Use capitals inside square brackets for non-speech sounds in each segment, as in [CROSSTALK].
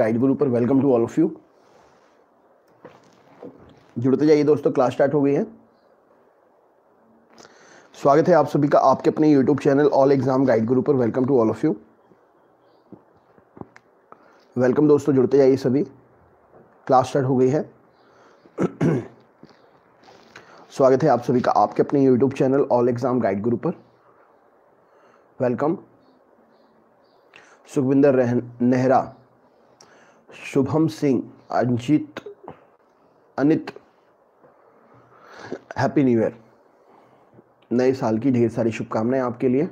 Guide Guru पर welcome to all of you जुड़ते जाइए दोस्तों क्लास स्टार्ट हो गई है स्वागत है आप सभी का आपके अपने YouTube channel all exam guide Guru पर welcome to all of you welcome दोस्तों जुड़ते जाइए सभी क्लास स्टार्ट हो गई है स्वागत है आप सभी का आपके अपने YouTube channel all exam guide Guru पर welcome Sukhwinder Rahan Nehra Shubham Singh Anjit Anit happy new year नए साल की ढेर सारी शुभकामनाएं आपके लिए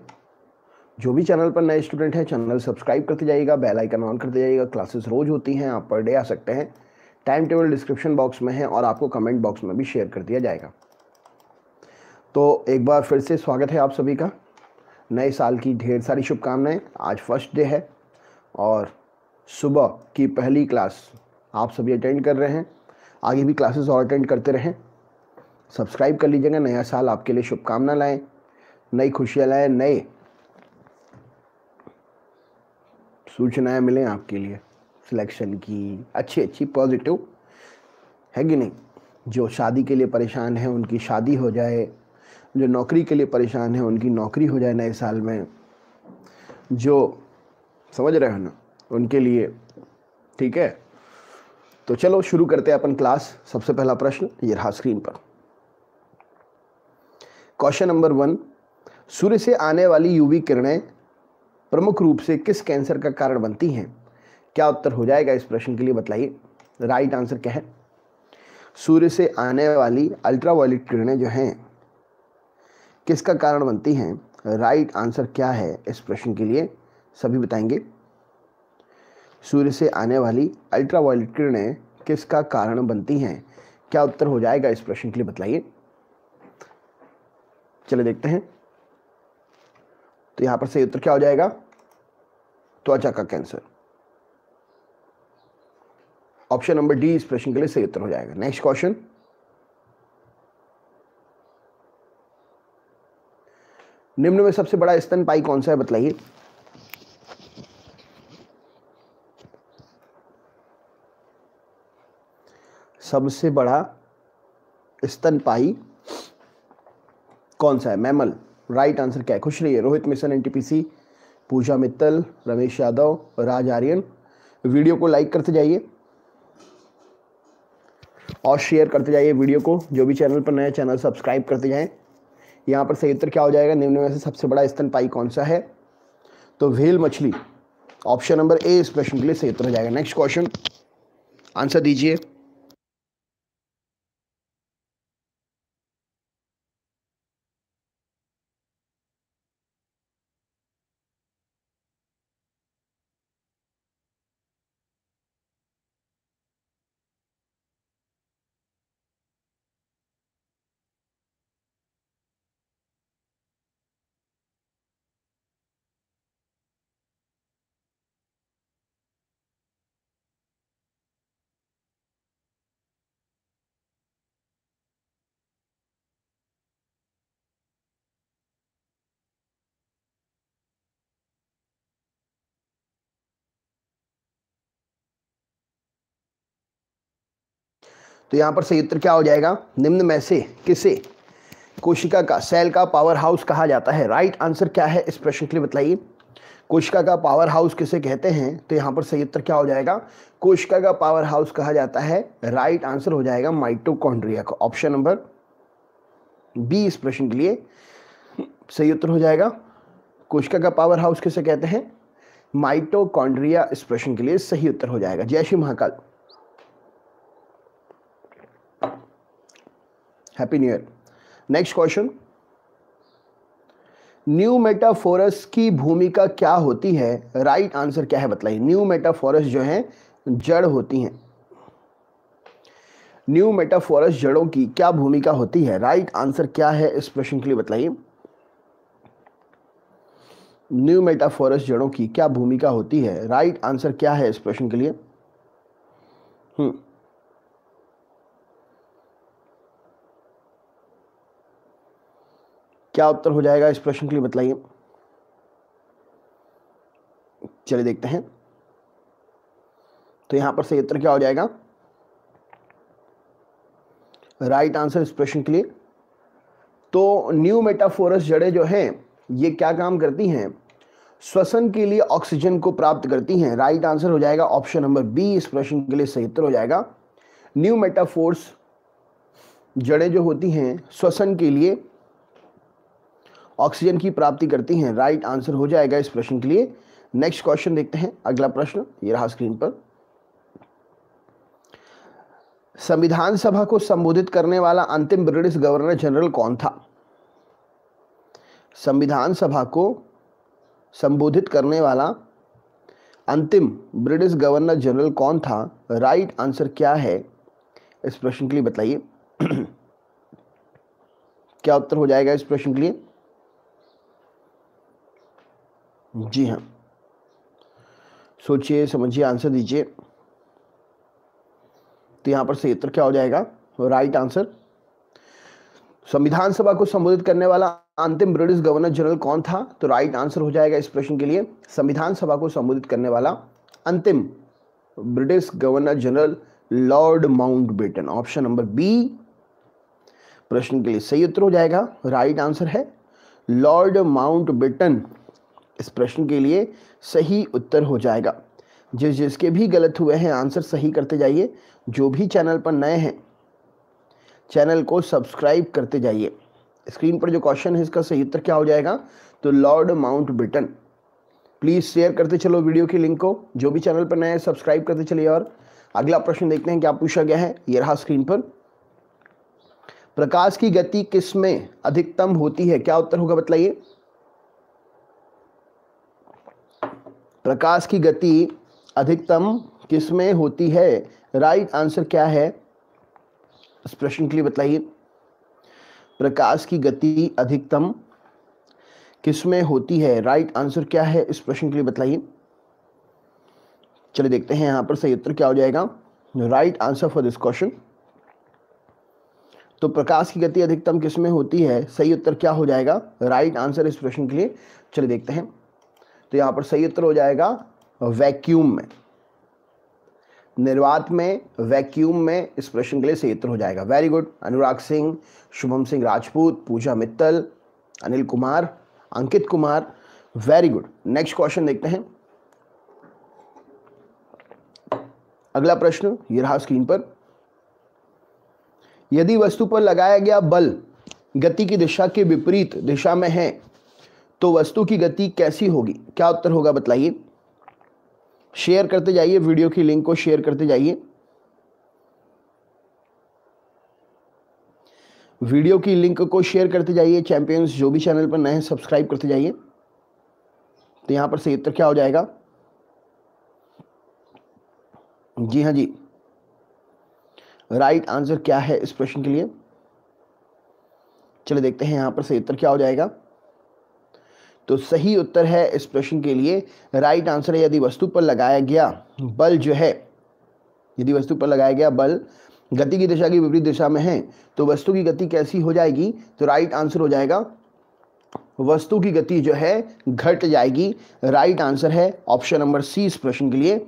जो भी चैनल पर नए स्टूडेंट हैं चैनल सब्सक्राइब करते जाइएगा बेल आइकन ऑन करते जाइएगा क्लासेस रोज होती हैं आप पर डे आ सकते हैं टाइम टेबल डिस्क्रिप्शन बॉक्स में है और आपको कमेंट बॉक्स में भी शेयर कर दिया जाएगा तो एक बार फिर से स्वागत है आप सभी का नए साल की ढेर सारी शुभकामनाएं आज फर्स्ट डे है और सुबह की पहली क्लास आप सभी अटेंड कर रहे हैं आगे भी क्लासेस और अटेंड करते रहें सब्सक्राइब कर लीजिएगा नया साल आपके लिए शुभकामना लाएँ नई खुशियाँ लाएँ नए सूचनाएं मिलें आपके लिए सिलेक्शन की अच्छी अच्छी पॉजिटिव है कि नहीं जो शादी के लिए परेशान हैं उनकी शादी हो जाए जो नौकरी के लिए परेशान हैं उनकी नौकरी हो जाए नए साल में जो समझ रहे हो ना उनके लिए ठीक है तो चलो शुरू करते हैं अपन क्लास सबसे पहला प्रश्न ये रहा स्क्रीन पर क्वेश्चन नंबर वन सूर्य से आने वाली यूवी किरणें प्रमुख रूप से किस कैंसर का कारण बनती हैं क्या उत्तर हो जाएगा इस प्रश्न के लिए बताइए राइट आंसर क्या है सूर्य से आने वाली अल्ट्रावायलेट किरणें जो हैं किसका कारण बनती हैं राइट आंसर क्या है इस प्रश्न के लिए सभी बताएंगे सूर्य से आने वाली अल्ट्रा वायलेट किरणें किसका कारण बनती हैं क्या उत्तर हो जाएगा इस प्रश्न के लिए बताइए चले देखते हैं तो यहां पर सही उत्तर क्या हो जाएगा त्वचा का कैंसर ऑप्शन नंबर डी इस प्रश्न के लिए सही उत्तर हो जाएगा नेक्स्ट क्वेश्चन निम्न में सबसे बड़ा स्तनपाई कौन सा है बताइए सबसे बड़ा स्तनपाई कौन सा है मैमल राइट आंसर क्या है खुश रहिए Rohit mission NTPC Pooja Mittal Ramesh Yadav Raj Aryan video को लाइक करते जाइए और शेयर करते जाइए वीडियो को जो भी चैनल पर नया चैनल सब्सक्राइब करते जाएं यहाँ पर सही उत्तर क्या हो जाएगा निम्न में से सबसे बड़ा स्तनपाई कौन सा है तो व्हेल मछली ऑप्शन नंबर ए इस प्रश्न के लिए सही उत्तर हो जाएगा नेक्स्ट क्वेश्चन आंसर दीजिए तो यहाँ पर उत्तर क्या हो जाएगा निम्न में से किसे कोशिका का सेल का पावर हाउस कहा जाता है राइट आंसर क्या है इस प्रश्न के लिए बताइए कोशिका का पावर हाउस किसे कहते हैं तो यहाँ पर सही उत्तर क्या हो जाएगा कोशिका का पावर हाउस कहा जाता है राइट आंसर हो जाएगा माइटोकॉन्ड्रिया का ऑप्शन नंबर बी इस प्रश्न के लिए सही उत्तर हो जाएगा कोशिका का पावर हाउस किसे कहते हैं माइटोकॉन्ड्रिया इस प्रश्न के लिए सही उत्तर हो जाएगा जय Shri Mahakal happy new year next question new metaphors की भूमिका क्या होती है राइट right आंसर क्या है बतलाइए न्यू मेटाफोरस जो है जड़ होती हैं न्यू मेटाफोरस जड़ों की क्या भूमिका होती है राइट right आंसर क्या है इस प्रश्न के लिए बतलाइए न्यू मेटाफोरस जड़ों की क्या भूमिका होती है राइट right आंसर क्या है इस प्रश्न के लिए हम्म क्या उत्तर हो जाएगा इस प्रश्न के लिए बताइए चलिए देखते हैं तो यहां पर सही उत्तर क्या हो जाएगा राइट आंसर इस प्रश्न के लिए तो न्यू मेटाफोरस जड़े जो हैं ये क्या काम करती हैं श्वसन के लिए ऑक्सीजन को प्राप्त करती हैं राइट आंसर हो जाएगा ऑप्शन नंबर बी इस प्रश्न के लिए सही उत्तर हो जाएगा न्यू मेटाफोर्स जड़ें जो होती हैं श्वसन के लिए ऑक्सीजन की प्राप्ति करती हैं राइट आंसर हो जाएगा इस प्रश्न के लिए नेक्स्ट क्वेश्चन देखते हैं अगला प्रश्न ये रहा स्क्रीन पर संविधान सभा को संबोधित करने वाला अंतिम ब्रिटिश गवर्नर जनरल कौन था संविधान सभा को संबोधित करने वाला अंतिम ब्रिटिश गवर्नर जनरल कौन था राइट आंसर क्या है इस प्रश्न के लिए बताइए [CLEARS THROAT] क्या उत्तर हो जाएगा इस प्रश्न के लिए जी हाँ सोचिए समझिए आंसर दीजिए तो यहाँ पर सही उत्तर क्या हो जाएगा राइट आंसर संविधान सभा को संबोधित करने वाला अंतिम ब्रिटिश गवर्नर जनरल कौन था तो राइट आंसर हो जाएगा इस प्रश्न के लिए संविधान सभा को संबोधित करने वाला अंतिम British governor general lord Mountbatten option number B प्रश्न के लिए सही उत्तर हो जाएगा राइट आंसर है लॉर्ड माउंट बेटन इस प्रश्न के लिए सही उत्तर हो जाएगा जिस जिसके भी गलत हुए हैं आंसर सही करते जाइए जो भी चैनल पर नए हैं चैनल को सब्सक्राइब करते जाइए स्क्रीन पर जो क्वेश्चन है इसका सही उत्तर क्या हो जाएगा तो lord Mountbatten please share करते चलो वीडियो की लिंक को जो भी चैनल पर नए हैं सब्सक्राइब करते चलिए और अगला प्रश्न देखते हैं क्या पूछा गया है ये रहा स्क्रीन पर प्रकाश की गति किस में अधिकतम होती है क्या उत्तर होगा बताइए प्रकाश की गति अधिकतम किस में होती है राइट आंसर क्या है इस प्रश्न के लिए बताइए प्रकाश की गति अधिकतम किस में होती है राइट आंसर क्या है इस प्रश्न के लिए बताइए चलिए देखते हैं यहां पर सही उत्तर क्या हो जाएगा right answer for this question तो प्रकाश की गति अधिकतम किस में होती है सही उत्तर क्या हो जाएगा राइट आंसर इस प्रश्न के लिए चलिए देखते हैं तो यहां पर सही उत्तर हो जाएगा वैक्यूम में निर्वात में वैक्यूम में इस प्रश्न के लिए सही उत्तर हो जाएगा very good Anurag Singh Shubham Singh Rajput Pooja Mittal Anil Kumar Ankit Kumar very good next question देखते हैं अगला प्रश्न ये रहा स्क्रीन पर यदि वस्तु पर लगाया गया बल गति की दिशा के विपरीत दिशा में है तो वस्तु की गति कैसी होगी क्या उत्तर होगा बताइए शेयर करते जाइए वीडियो की लिंक को शेयर करते जाइए वीडियो की लिंक को शेयर करते जाइए चैंपियंस जो भी चैनल पर नए हैं सब्सक्राइब करते जाइए तो यहां पर सही उत्तर क्या हो जाएगा जी हाँ जी राइट आंसर क्या है इस प्रश्न के लिए चलिए देखते हैं यहां पर सही उत्तर क्या हो जाएगा तो सही उत्तर है इस प्रश्न के लिए राइट आंसर है यदि वस्तु पर लगाया गया बल जो है यदि वस्तु पर लगाया गया बल गति की दिशा की विपरीत दिशा में है तो वस्तु की गति कैसी हो जाएगी तो राइट आंसर हो जाएगा वस्तु की गति जो है घट जाएगी राइट आंसर है ऑप्शन नंबर सी इस प्रश्न के लिए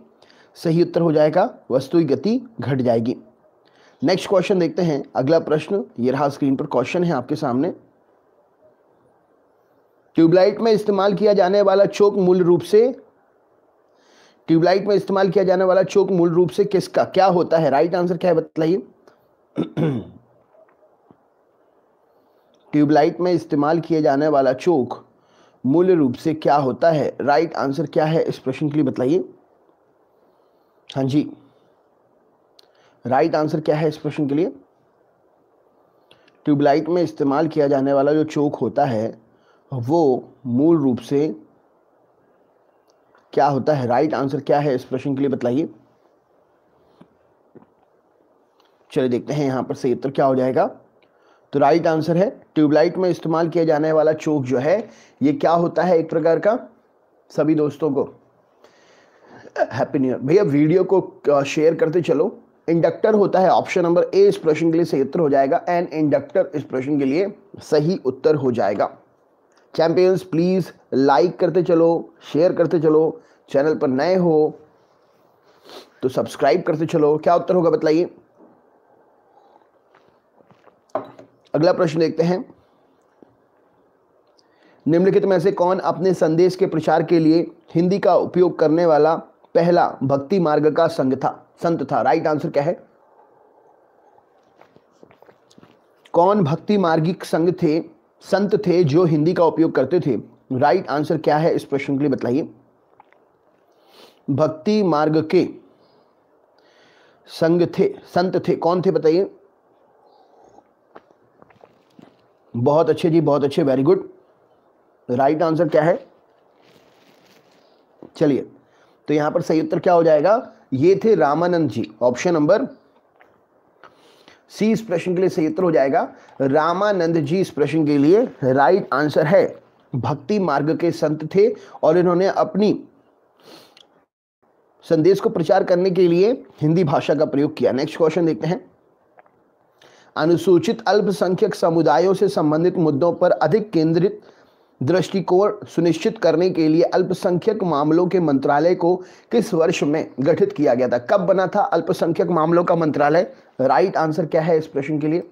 सही उत्तर हो जाएगा वस्तु की गति घट जाएगी नेक्स्ट क्वेश्चन देखते हैं अगला प्रश्न ये रहा स्क्रीन पर क्वेश्चन है आपके सामने ट्यूबलाइट में इस्तेमाल किया जाने वाला चौक मूल रूप से ट्यूबलाइट में इस्तेमाल किया जाने वाला चौक मूल रूप से किसका क्या होता है राइट आंसर क्या है बताइए ट्यूबलाइट में इस्तेमाल किया जाने वाला चौक मूल रूप से क्या होता है राइट आंसर क्या है इस प्रश्न के लिए बताइए हाँ जी राइट आंसर क्या है इस प्रश्न के लिए ट्यूबलाइट में इस्तेमाल किया जाने वाला जो चौक होता है वो मूल रूप से क्या होता है राइट आंसर क्या है इस प्रश्न के लिए बताइए चलिए देखते हैं यहां पर सही उत्तर क्या हो जाएगा तो राइट आंसर है ट्यूबलाइट में इस्तेमाल किया जाने वाला चोक जो है ये क्या होता है एक प्रकार का सभी दोस्तों को हैप्पी न्यू ईयर भैया वीडियो को शेयर करते चलो इंडक्टर होता है ऑप्शन नंबर ए इस प्रश्न के लिए सही उत्तर हो जाएगा एंड इंडक्टर इस प्रश्न के लिए सही उत्तर हो जाएगा चैंपियंस प्लीज़ लाइक करते चलो शेयर करते चलो चैनल पर नए हो तो सब्सक्राइब करते चलो क्या उत्तर होगा बताइए अगला प्रश्न देखते हैं निम्नलिखित में से कौन अपने संदेश के प्रचार के लिए हिंदी का उपयोग करने वाला पहला भक्ति मार्ग का संघ था संत था राइट आंसर क्या है कौन भक्ति मार्गिक संघ थे संत थे जो हिंदी का उपयोग करते थे राइट आंसर क्या है इस प्रश्न के लिए बताइए भक्ति मार्ग के संग थे संत थे कौन थे बताइए बहुत अच्छे जी बहुत अच्छे वेरी गुड राइट आंसर क्या है चलिए तो यहां पर सही उत्तर क्या हो जाएगा ये थे Ramanand ji option number C इस प्रश्न के लिए सही उत्तर हो जाएगा रामानंद जी इस प्रश्न के लिए राइट आंसर है भक्ति मार्ग के संत थे और इन्होंने अपनी संदेश को प्रचार करने के लिए हिंदी भाषा का प्रयोग किया नेक्स्ट क्वेश्चन देखते हैं अनुसूचित अल्पसंख्यक समुदायों से संबंधित मुद्दों पर अधिक केंद्रित दृष्टिकोण सुनिश्चित करने के लिए अल्पसंख्यक मामलों के मंत्रालय को किस वर्ष में गठित किया गया था कब बना था अल्पसंख्यक मामलों का मंत्रालय राइट आंसर क्या है इस प्रश्न के लिए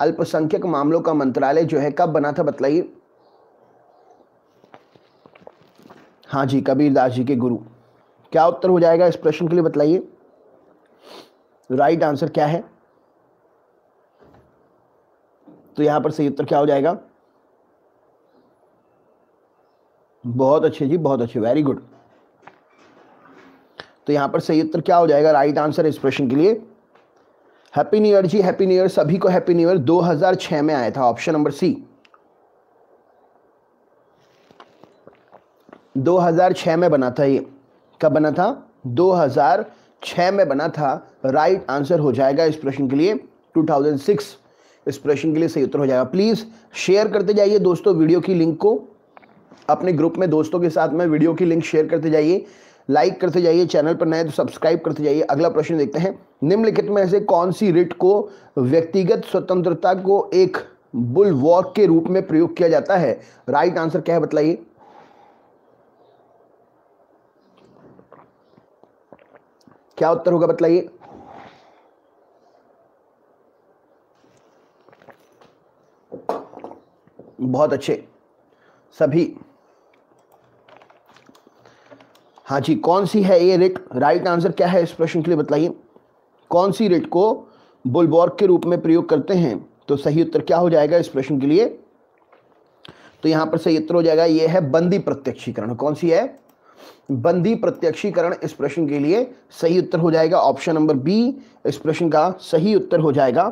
अल्पसंख्यक मामलों का मंत्रालय जो है कब बना था बतलाइए हाँ जी कबीर दास जी के गुरु क्या उत्तर हो जाएगा इस प्रश्न के लिए बताइए राइट आंसर क्या है तो यहां पर सही उत्तर क्या हो जाएगा बहुत अच्छे जी बहुत अच्छे वेरी गुड तो यहां पर सही उत्तर क्या हो जाएगा राइट आंसर इस प्रश्न के लिए हैप्पी न्यू ईयर जी हैप्पी न्यू ईयर सभी को हैप्पी न्यू ईयर 2006 में आया था ऑप्शन नंबर सी 2006 में बना था ये कब बना था 2006 में बना था राइट आंसर हो जाएगा इस प्रश्न के लिए 2006 इस प्रश्न के लिए सही उत्तर हो जाएगा प्लीज़ शेयर करते जाइए दोस्तों वीडियो की लिंक को अपने ग्रुप में दोस्तों के साथ में वीडियो की लिंक शेयर करते जाइए लाइक करते जाइए चैनल पर नए तो सब्सक्राइब करते जाइए अगला प्रश्न देखते हैं निम्नलिखित में से कौन सी रिट को व्यक्तिगत स्वतंत्रता को एक बुल वॉक के रूप में प्रयोग किया जाता है राइट आंसर क्या है बताइए क्या उत्तर होगा बताइए बहुत अच्छे सभी हाँ जी कौन सी है ये रिट राइट आंसर क्या है इस प्रश्न के लिए बताइए कौन सी रिट को बुलबॉर्ग के रूप में प्रयोग करते हैं तो सही उत्तर क्या हो जाएगा इस प्रश्न के लिए तो यहां पर सही उत्तर हो जाएगा ये है बंदी प्रत्यक्षीकरण कौन सी है बंदी प्रत्यक्षीकरण इस प्रश्न के लिए सही उत्तर हो जाएगा ऑप्शन नंबर बी इस प्रश्न का सही उत्तर हो जाएगा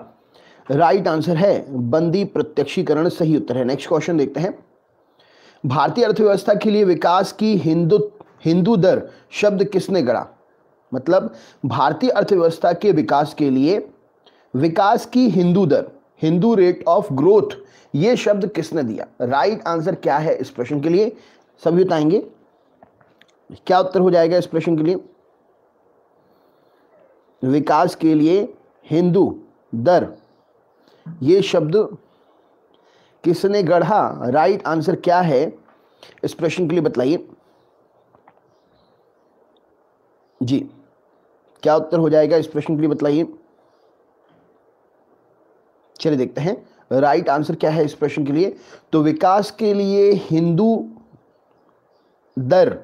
राइट आंसर है बंदी प्रत्यक्षीकरण सही उत्तर है नेक्स्ट क्वेश्चन देखते हैं भारतीय अर्थव्यवस्था के लिए विकास की हिंदुत्व हिंदू दर शब्द किसने गढ़ा मतलब भारतीय अर्थव्यवस्था के विकास के लिए विकास की हिंदू दर हिंदू रेट ऑफ ग्रोथ ये शब्द किसने दिया राइट आंसर क्या है इस प्रश्न के लिए सभी बताएंगे क्या उत्तर हो जाएगा इस प्रश्न के लिए विकास के लिए हिंदू दर ये शब्द किसने गढ़ा राइट आंसर क्या है इस प्रश्न के लिए बताइए जी क्या उत्तर हो जाएगा इस प्रश्न के लिए बताइए चलिए देखते हैं राइट आंसर क्या है इस प्रश्न के लिए तो विकास के लिए हिंदू दर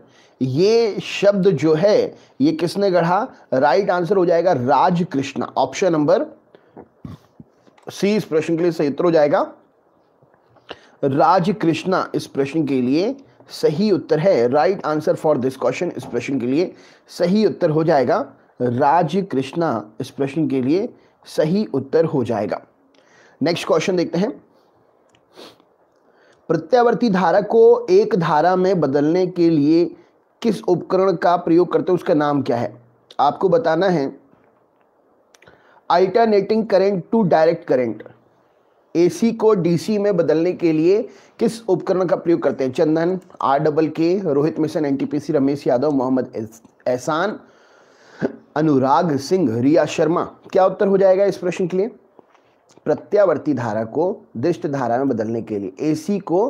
ये शब्द जो है ये किसने गढ़ा राइट आंसर हो जाएगा Raj Krishna option number C इस प्रश्न के लिए सही उत्तर हो जाएगा राज कृष्णा इस प्रश्न के लिए सही उत्तर है right answer for this question इस प्रश्न के लिए सही उत्तर हो जाएगा राज कृष्णा इस प्रश्न के लिए सही उत्तर हो जाएगा नेक्स्ट क्वेश्चन देखते हैं प्रत्यावर्ती धारा को एक धारा में बदलने के लिए किस उपकरण का प्रयोग करते हैं उसका नाम क्या है आपको बताना है alternating current to direct current AC को डीसी में बदलने के लिए किस उपकरण का प्रयोग करते हैं चंदन R double K Rohit mission NTPC Ramesh Yadav Mohammad Ehsan Anurag Singh रिया शर्मा क्या उत्तर हो जाएगा इस प्रश्न के लिए प्रत्यावर्ती धारा को दृष्ट धारा में बदलने के लिए एसी को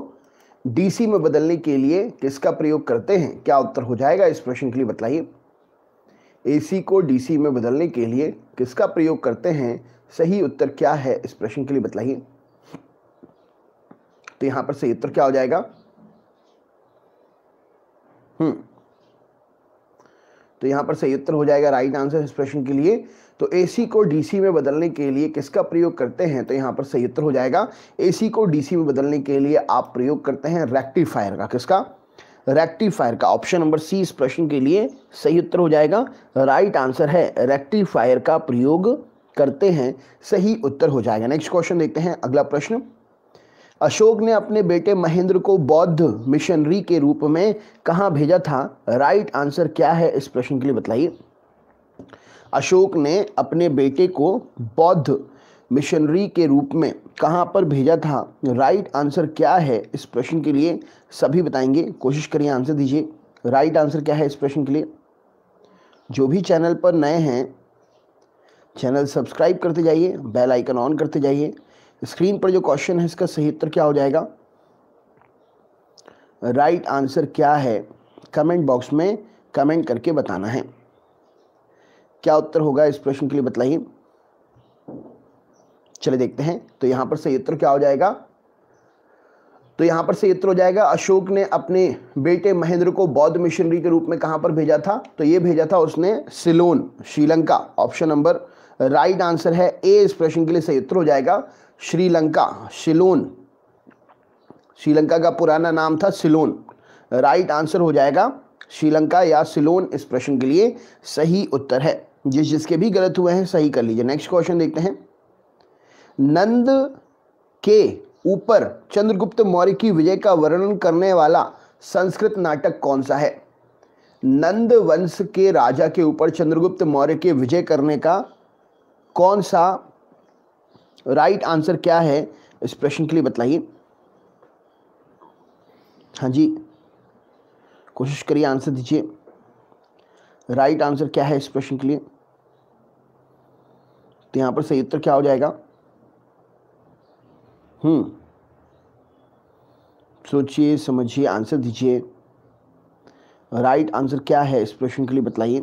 डीसी में बदलने के लिए किसका प्रयोग करते हैं क्या उत्तर हो जाएगा इस प्रश्न के लिए बताइए एसी को डीसी में बदलने के लिए किसका प्रयोग करते हैं सही उत्तर क्या है इस प्रश्न के लिए बताइए तो यहां पर सही उत्तर क्या हो जाएगा हम्म तो यहां पर सही उत्तर हो जाएगा राइट आंसर इस प्रश्न के लिए तो एसी को डीसी में बदलने के लिए किसका प्रयोग करते हैं तो यहां पर सही उत्तर हो जाएगा एसी को डीसी में बदलने के लिए आप प्रयोग करते हैं रेक्टिफायर का किसका रेक्टिफायर का ऑप्शन नंबर सी इस प्रश्न के लिए सही उत्तर हो जाएगा राइट आंसर है रेक्टिफायर का प्रयोग करते हैं सही उत्तर हो जाएगा नेक्स्ट क्वेश्चन देखते हैं अगला प्रश्न अशोक ने अपने बेटे महेंद्र को बौद्ध मिशनरी के रूप में कहाँ भेजा था राइट आंसर क्या है इस प्रश्न के लिए बताइए अशोक ने अपने बेटे को बौद्ध मिशनरी के रूप में कहाँ पर भेजा था राइट आंसर क्या है इस प्रश्न के लिए सभी बताएंगे कोशिश करिए आंसर दीजिए राइट आंसर क्या है इस प्रश्न के लिए जो भी चैनल पर नए हैं चैनल सब्सक्राइब करते जाइए बेल आइकन ऑन करते जाइए स्क्रीन पर जो क्वेश्चन है इसका सही उत्तर क्या हो जाएगा राइट right आंसर क्या है कमेंट बॉक्स में कमेंट करके बताना है क्या उत्तर होगा इस प्रश्न के लिए बताइए चले देखते हैं तो यहां पर सही उत्तर क्या हो जाएगा तो यहां पर सही उत्तर हो जाएगा अशोक ने अपने बेटे महेंद्र को बौद्ध मिशनरी के रूप में कहां पर भेजा था तो यह भेजा था उसने Ceylon Sri Lanka option number right answer है ए इस प्रश्न के लिए सही उत्तर हो जाएगा श्रीलंका शिलोन श्रीलंका का पुराना नाम था सिलोन राइट आंसर हो जाएगा श्रीलंका या सिलोन इस प्रश्न के लिए सही उत्तर है जिस जिसके भी गलत हुए हैं सही कर लीजिए नेक्स्ट क्वेश्चन देखते हैं नंद के ऊपर चंद्रगुप्त मौर्य की विजय का वर्णन करने वाला संस्कृत नाटक कौन सा है नंद वंश के राजा के ऊपर चंद्रगुप्त मौर्य के विजय करने का कौन सा राइट आंसर क्या है इस प्रश्न के लिए बताइए हाँ जी कोशिश करिए आंसर दीजिए राइट आंसर क्या है इस प्रश्न के लिए तो यहाँ पर सही उत्तर क्या हो जाएगा हम्म सोचिए समझिए आंसर दीजिए राइट आंसर क्या है इस प्रश्न के लिए बताइए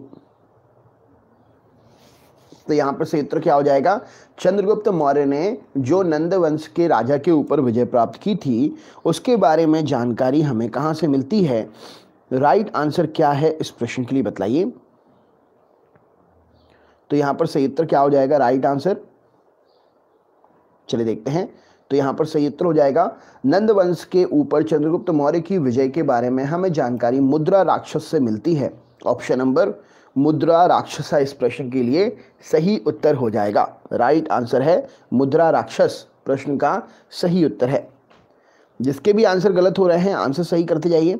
तो यहाँ पर सही उत्तर क्या हो जाएगा चंद्रगुप्त मौर्य ने जो नंद वंश के राजा के ऊपर विजय प्राप्त की थी उसके बारे में जानकारी हमें कहाँ से मिलती है राइट आंसर क्या है इस प्रश्न के लिए बताइए तो यहाँ पर सही उत्तर क्या हो जाएगा राइट आंसर चलिए देखते हैं तो यहाँ पर सही उत्तर हो जाएगा नंदवंश के ऊपर चंद्रगुप्त मौर्य की विजय के बारे में हमें जानकारी मुद्रा राक्षस से मिलती है ऑप्शन नंबर मुद्रा राक्षसा इस प्रश्न के लिए सही उत्तर हो जाएगा राइट आंसर है मुद्रा राक्षस प्रश्न का सही उत्तर है जिसके भी आंसर गलत हो रहे हैं आंसर सही करते जाइए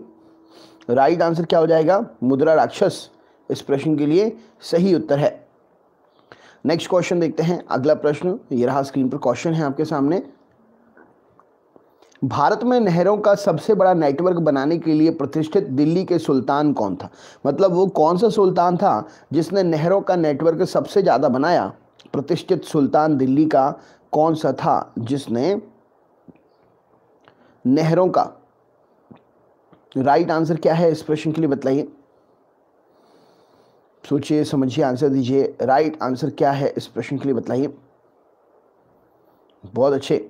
राइट आंसर क्या हो जाएगा मुद्रा राक्षस इस प्रश्न के लिए सही उत्तर है नेक्स्ट क्वेश्चन देखते हैं अगला प्रश्न ये रहा स्क्रीन पर क्वेश्चन है आपके सामने भारत में नहरों का सबसे बड़ा नेटवर्क बनाने के लिए प्रतिष्ठित दिल्ली के सुल्तान कौन था मतलब वो कौन सा सुल्तान था जिसने नहरों का नेटवर्क सबसे ज़्यादा बनाया प्रतिष्ठित सुल्तान दिल्ली का कौन सा था जिसने नहरों का राइट आंसर क्या है इस प्रश्न के लिए बतलाइए सोचिए समझिए आंसर दीजिए राइट आंसर क्या है इस प्रश्न के लिए बतलाइए बहुत अच्छे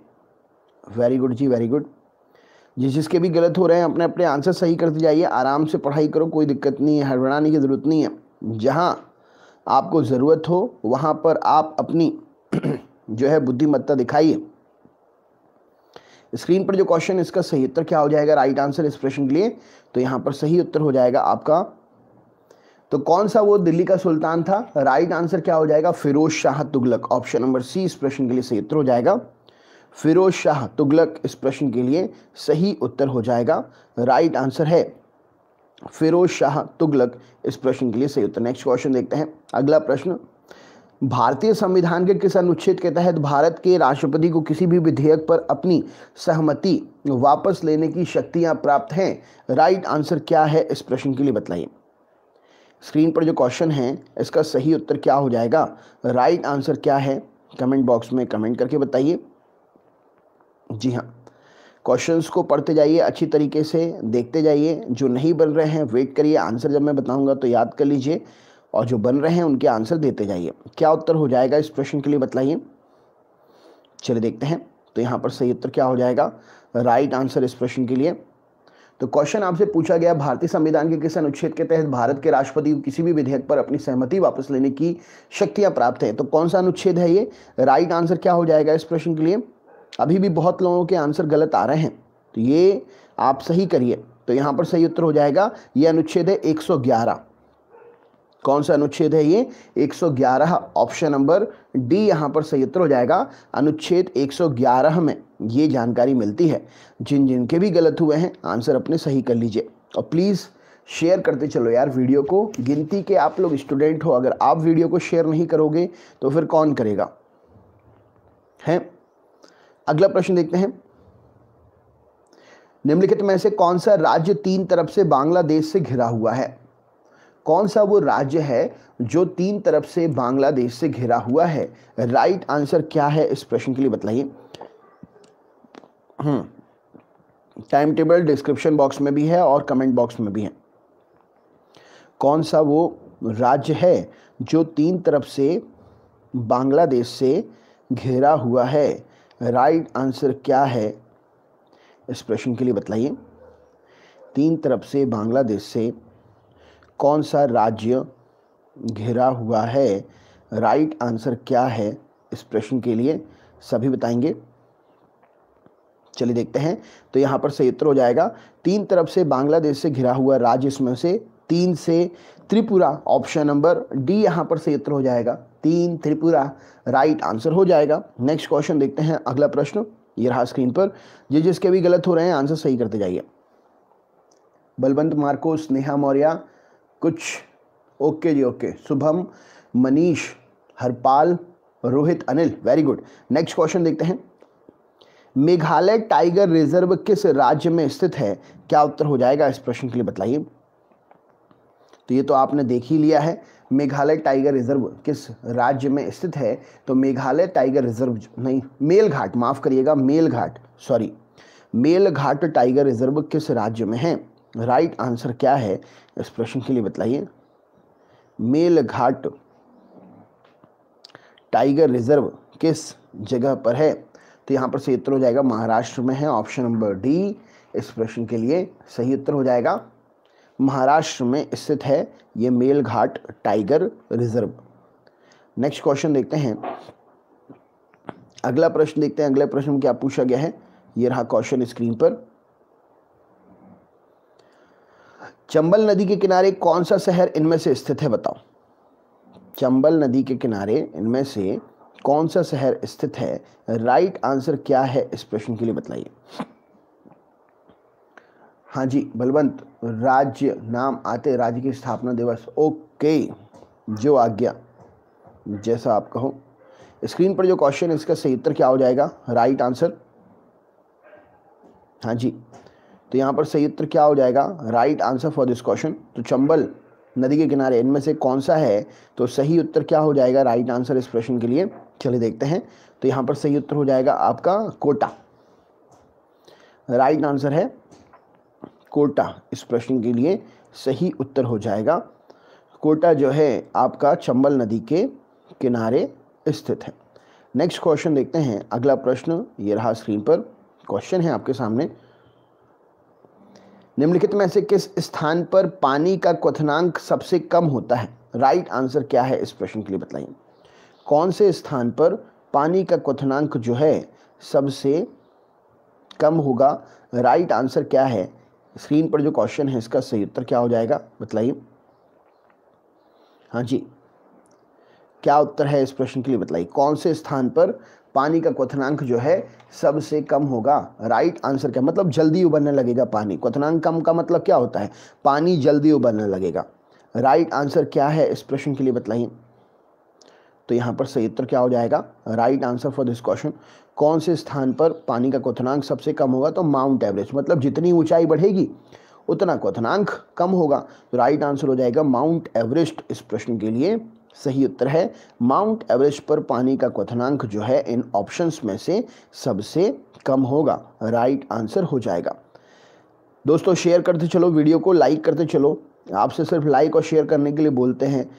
वेरी गुड जी वेरी गुड जिस जिसके भी गलत हो रहे हैं अपने अपने आंसर सही करते जाइए आराम से पढ़ाई करो कोई दिक्कत नहीं है हड़बड़ाने की ज़रूरत नहीं है जहाँ आपको ज़रूरत हो वहाँ पर आप अपनी [CLEARS THROAT] जो है बुद्धिमत्ता दिखाइए स्क्रीन पर जो क्वेश्चन इसका सही उत्तर क्या हो जाएगा राइट आंसर इस प्रश्न के लिए तो यहाँ पर सही उत्तर हो जाएगा आपका तो कौन सा वो दिल्ली का सुल्तान था राइट आंसर क्या हो जाएगा Firoz Shah Tughlaq option number C इस प्रश्न के लिए सही उत्तर हो जाएगा फिरोज शाह तुगलक इस प्रश्न के लिए सही उत्तर हो जाएगा राइट आंसर है फिरोज शाह तुगलक इस प्रश्न के लिए सही उत्तर नेक्स्ट क्वेश्चन देखते हैं अगला प्रश्न भारतीय संविधान के किस अनुच्छेद के तहत भारत के राष्ट्रपति को किसी भी विधेयक पर अपनी सहमति वापस लेने की शक्तियां प्राप्त हैं राइट आंसर क्या है इस प्रश्न के लिए बताइए स्क्रीन पर जो क्वेश्चन है इसका सही उत्तर क्या हो जाएगा राइट आंसर क्या है कमेंट बॉक्स में कमेंट करके बताइए जी हाँ क्वेश्चंस को पढ़ते जाइए अच्छी तरीके से देखते जाइए जो नहीं बन रहे हैं वेट करिए आंसर जब मैं बताऊंगा तो याद कर लीजिए और जो बन रहे हैं उनके आंसर देते जाइए क्या उत्तर हो जाएगा इस प्रश्न के लिए बताइए चलिए देखते हैं तो यहाँ पर सही उत्तर क्या हो जाएगा राइट आंसर इस प्रश्न के लिए तो क्वेश्चन आपसे पूछा गया भारतीय संविधान के किस अनुच्छेद के तहत भारत के राष्ट्रपति को किसी भी विधेयक पर अपनी सहमति वापस लेने की शक्तियां प्राप्त है तो कौन सा अनुच्छेद है ये राइट आंसर क्या हो जाएगा इस प्रश्न के लिए अभी भी बहुत लोगों के आंसर गलत आ रहे हैं तो ये आप सही करिए तो यहाँ पर सही उत्तर हो जाएगा ये अनुच्छेद है 111 कौन सा अनुच्छेद है ये 111 ऑप्शन नंबर डी यहाँ पर सही उत्तर हो जाएगा अनुच्छेद 111 में ये जानकारी मिलती है जिन जिन के भी गलत हुए हैं आंसर अपने सही कर लीजिए और प्लीज़ शेयर करते चलो यार वीडियो को गिनती के आप लोग स्टूडेंट हो अगर आप वीडियो को शेयर नहीं करोगे तो फिर कौन करेगा हैं अगला प्रश्न देखते हैं निम्नलिखित में से कौन सा राज्य तीन तरफ से बांग्लादेश से घिरा हुआ है कौन सा वो राज्य है जो तीन तरफ से बांग्लादेश से घिरा हुआ है राइट आंसर क्या है इस प्रश्न के लिए बताइए हम्म, टाइम टेबल डिस्क्रिप्शन बॉक्स में भी है और कमेंट बॉक्स में भी है कौन सा वो राज्य है जो तीन तरफ से बांग्लादेश से घिरा हुआ है राइट आंसर क्या है इस प्रश्न के लिए बताइए तीन तरफ से बांग्लादेश से कौन सा राज्य घिरा हुआ है राइट आंसर क्या है इस प्रश्न के लिए सभी बताएंगे चलिए देखते हैं तो यहाँ पर सही उत्तर हो जाएगा तीन तरफ से बांग्लादेश से घिरा हुआ राज्य इसमें से तीन से त्रिपुरा ऑप्शन नंबर डी यहाँ पर सही उत्तर हो जाएगा तीन त्रिपुरा राइट आंसर हो जाएगा नेक्स्ट क्वेश्चन देखते हैं अगला प्रश्न ये रहा स्क्रीन पर ये जिसके भी गलत हो रहे हैं आंसर सही करते जाइए बलवंत मार्को स्नेहा मौर्या कुछ ओके जी okay Shubham Manish Harpal Rohit Anil very good next question देखते हैं मेघालय टाइगर रिजर्व किस राज्य में स्थित है क्या उत्तर हो जाएगा इस प्रश्न के लिए बताइए तो ये तो आपने देख ही लिया है मेघालय टाइगर रिजर्व किस राज्य में स्थित है तो मेघालय टाइगर रिजर्व नहीं मेल घाट माफ़ करिएगा Melghat sorry Melghat tiger reserve किस राज्य में है राइट आंसर क्या है इस प्रश्न के लिए बताइए मेल घाट टाइगर रिजर्व किस जगह पर है तो यहाँ पर सही उत्तर हो जाएगा महाराष्ट्र में है ऑप्शन नंबर डी इस प्रश्न के लिए सही उत्तर हो जाएगा महाराष्ट्र में स्थित है ये Melghat tiger reserve next question देखते हैं अगला प्रश्न देखते हैं अगला प्रश्न क्या पूछा गया है ये रहा क्वेश्चन स्क्रीन पर चंबल नदी के किनारे कौन सा शहर इनमें से स्थित है बताओ चंबल नदी के किनारे इनमें से कौन सा शहर स्थित है राइट आंसर क्या है इस प्रश्न के लिए बताइए हाँ जी बलवंत राज्य नाम आते राज्य की स्थापना दिवस ओके जो आज्ञा जैसा आप कहो स्क्रीन पर जो क्वेश्चन है इसका सही उत्तर क्या हो जाएगा राइट आंसर हाँ जी तो यहाँ पर सही उत्तर क्या हो जाएगा right answer for this question तो चंबल नदी के किनारे इनमें से कौन सा है तो सही उत्तर क्या हो जाएगा राइट आंसर इस प्रश्न के लिए चलिए देखते हैं तो यहाँ पर सही उत्तर हो जाएगा आपका कोटा राइट आंसर है कोटा इस प्रश्न के लिए सही उत्तर हो जाएगा कोटा जो है आपका चंबल नदी के किनारे स्थित है नेक्स्ट क्वेश्चन देखते हैं अगला प्रश्न ये रहा स्क्रीन पर क्वेश्चन है आपके सामने निम्नलिखित में से किस स्थान पर पानी का क्वथनांक सबसे कम होता है राइट right आंसर क्या है इस प्रश्न के लिए बताइए कौन से स्थान पर पानी का क्वथनांक जो है सबसे कम होगा राइट right आंसर क्या है स्क्रीन पर जो क्वेश्चन है इसका सही उत्तर क्या हो जाएगा बतलाइए हाँ जी क्या उत्तर है इस प्रश्न के लिए बतलाइए कौन से स्थान पर पानी का क्वथनांक जो है सबसे कम होगा राइट आंसर क्या मतलब जल्दी उबलने लगेगा पानी क्वथनांक कम का मतलब क्या होता है पानी जल्दी उबलने लगेगा राइट आंसर क्या है इस प्रश्न के लिए बतलाइए तो यहाँ पर सही उत्तर क्या हो जाएगा right answer for this question कौन से स्थान पर पानी का क्वथनांक सबसे कम होगा तो माउंट एवरेस्ट मतलब जितनी ऊंचाई बढ़ेगी उतना क्वथनांक कम होगा तो राइट आंसर हो जाएगा माउंट एवरेस्ट इस प्रश्न के लिए सही उत्तर है माउंट एवरेस्ट पर पानी का क्वथनांक जो है इन ऑप्शंस में से सबसे कम होगा राइट आंसर हो जाएगा दोस्तों शेयर करते चलो वीडियो को लाइक करते चलो आपसे सिर्फ लाइक और शेयर करने के लिए बोलते हैं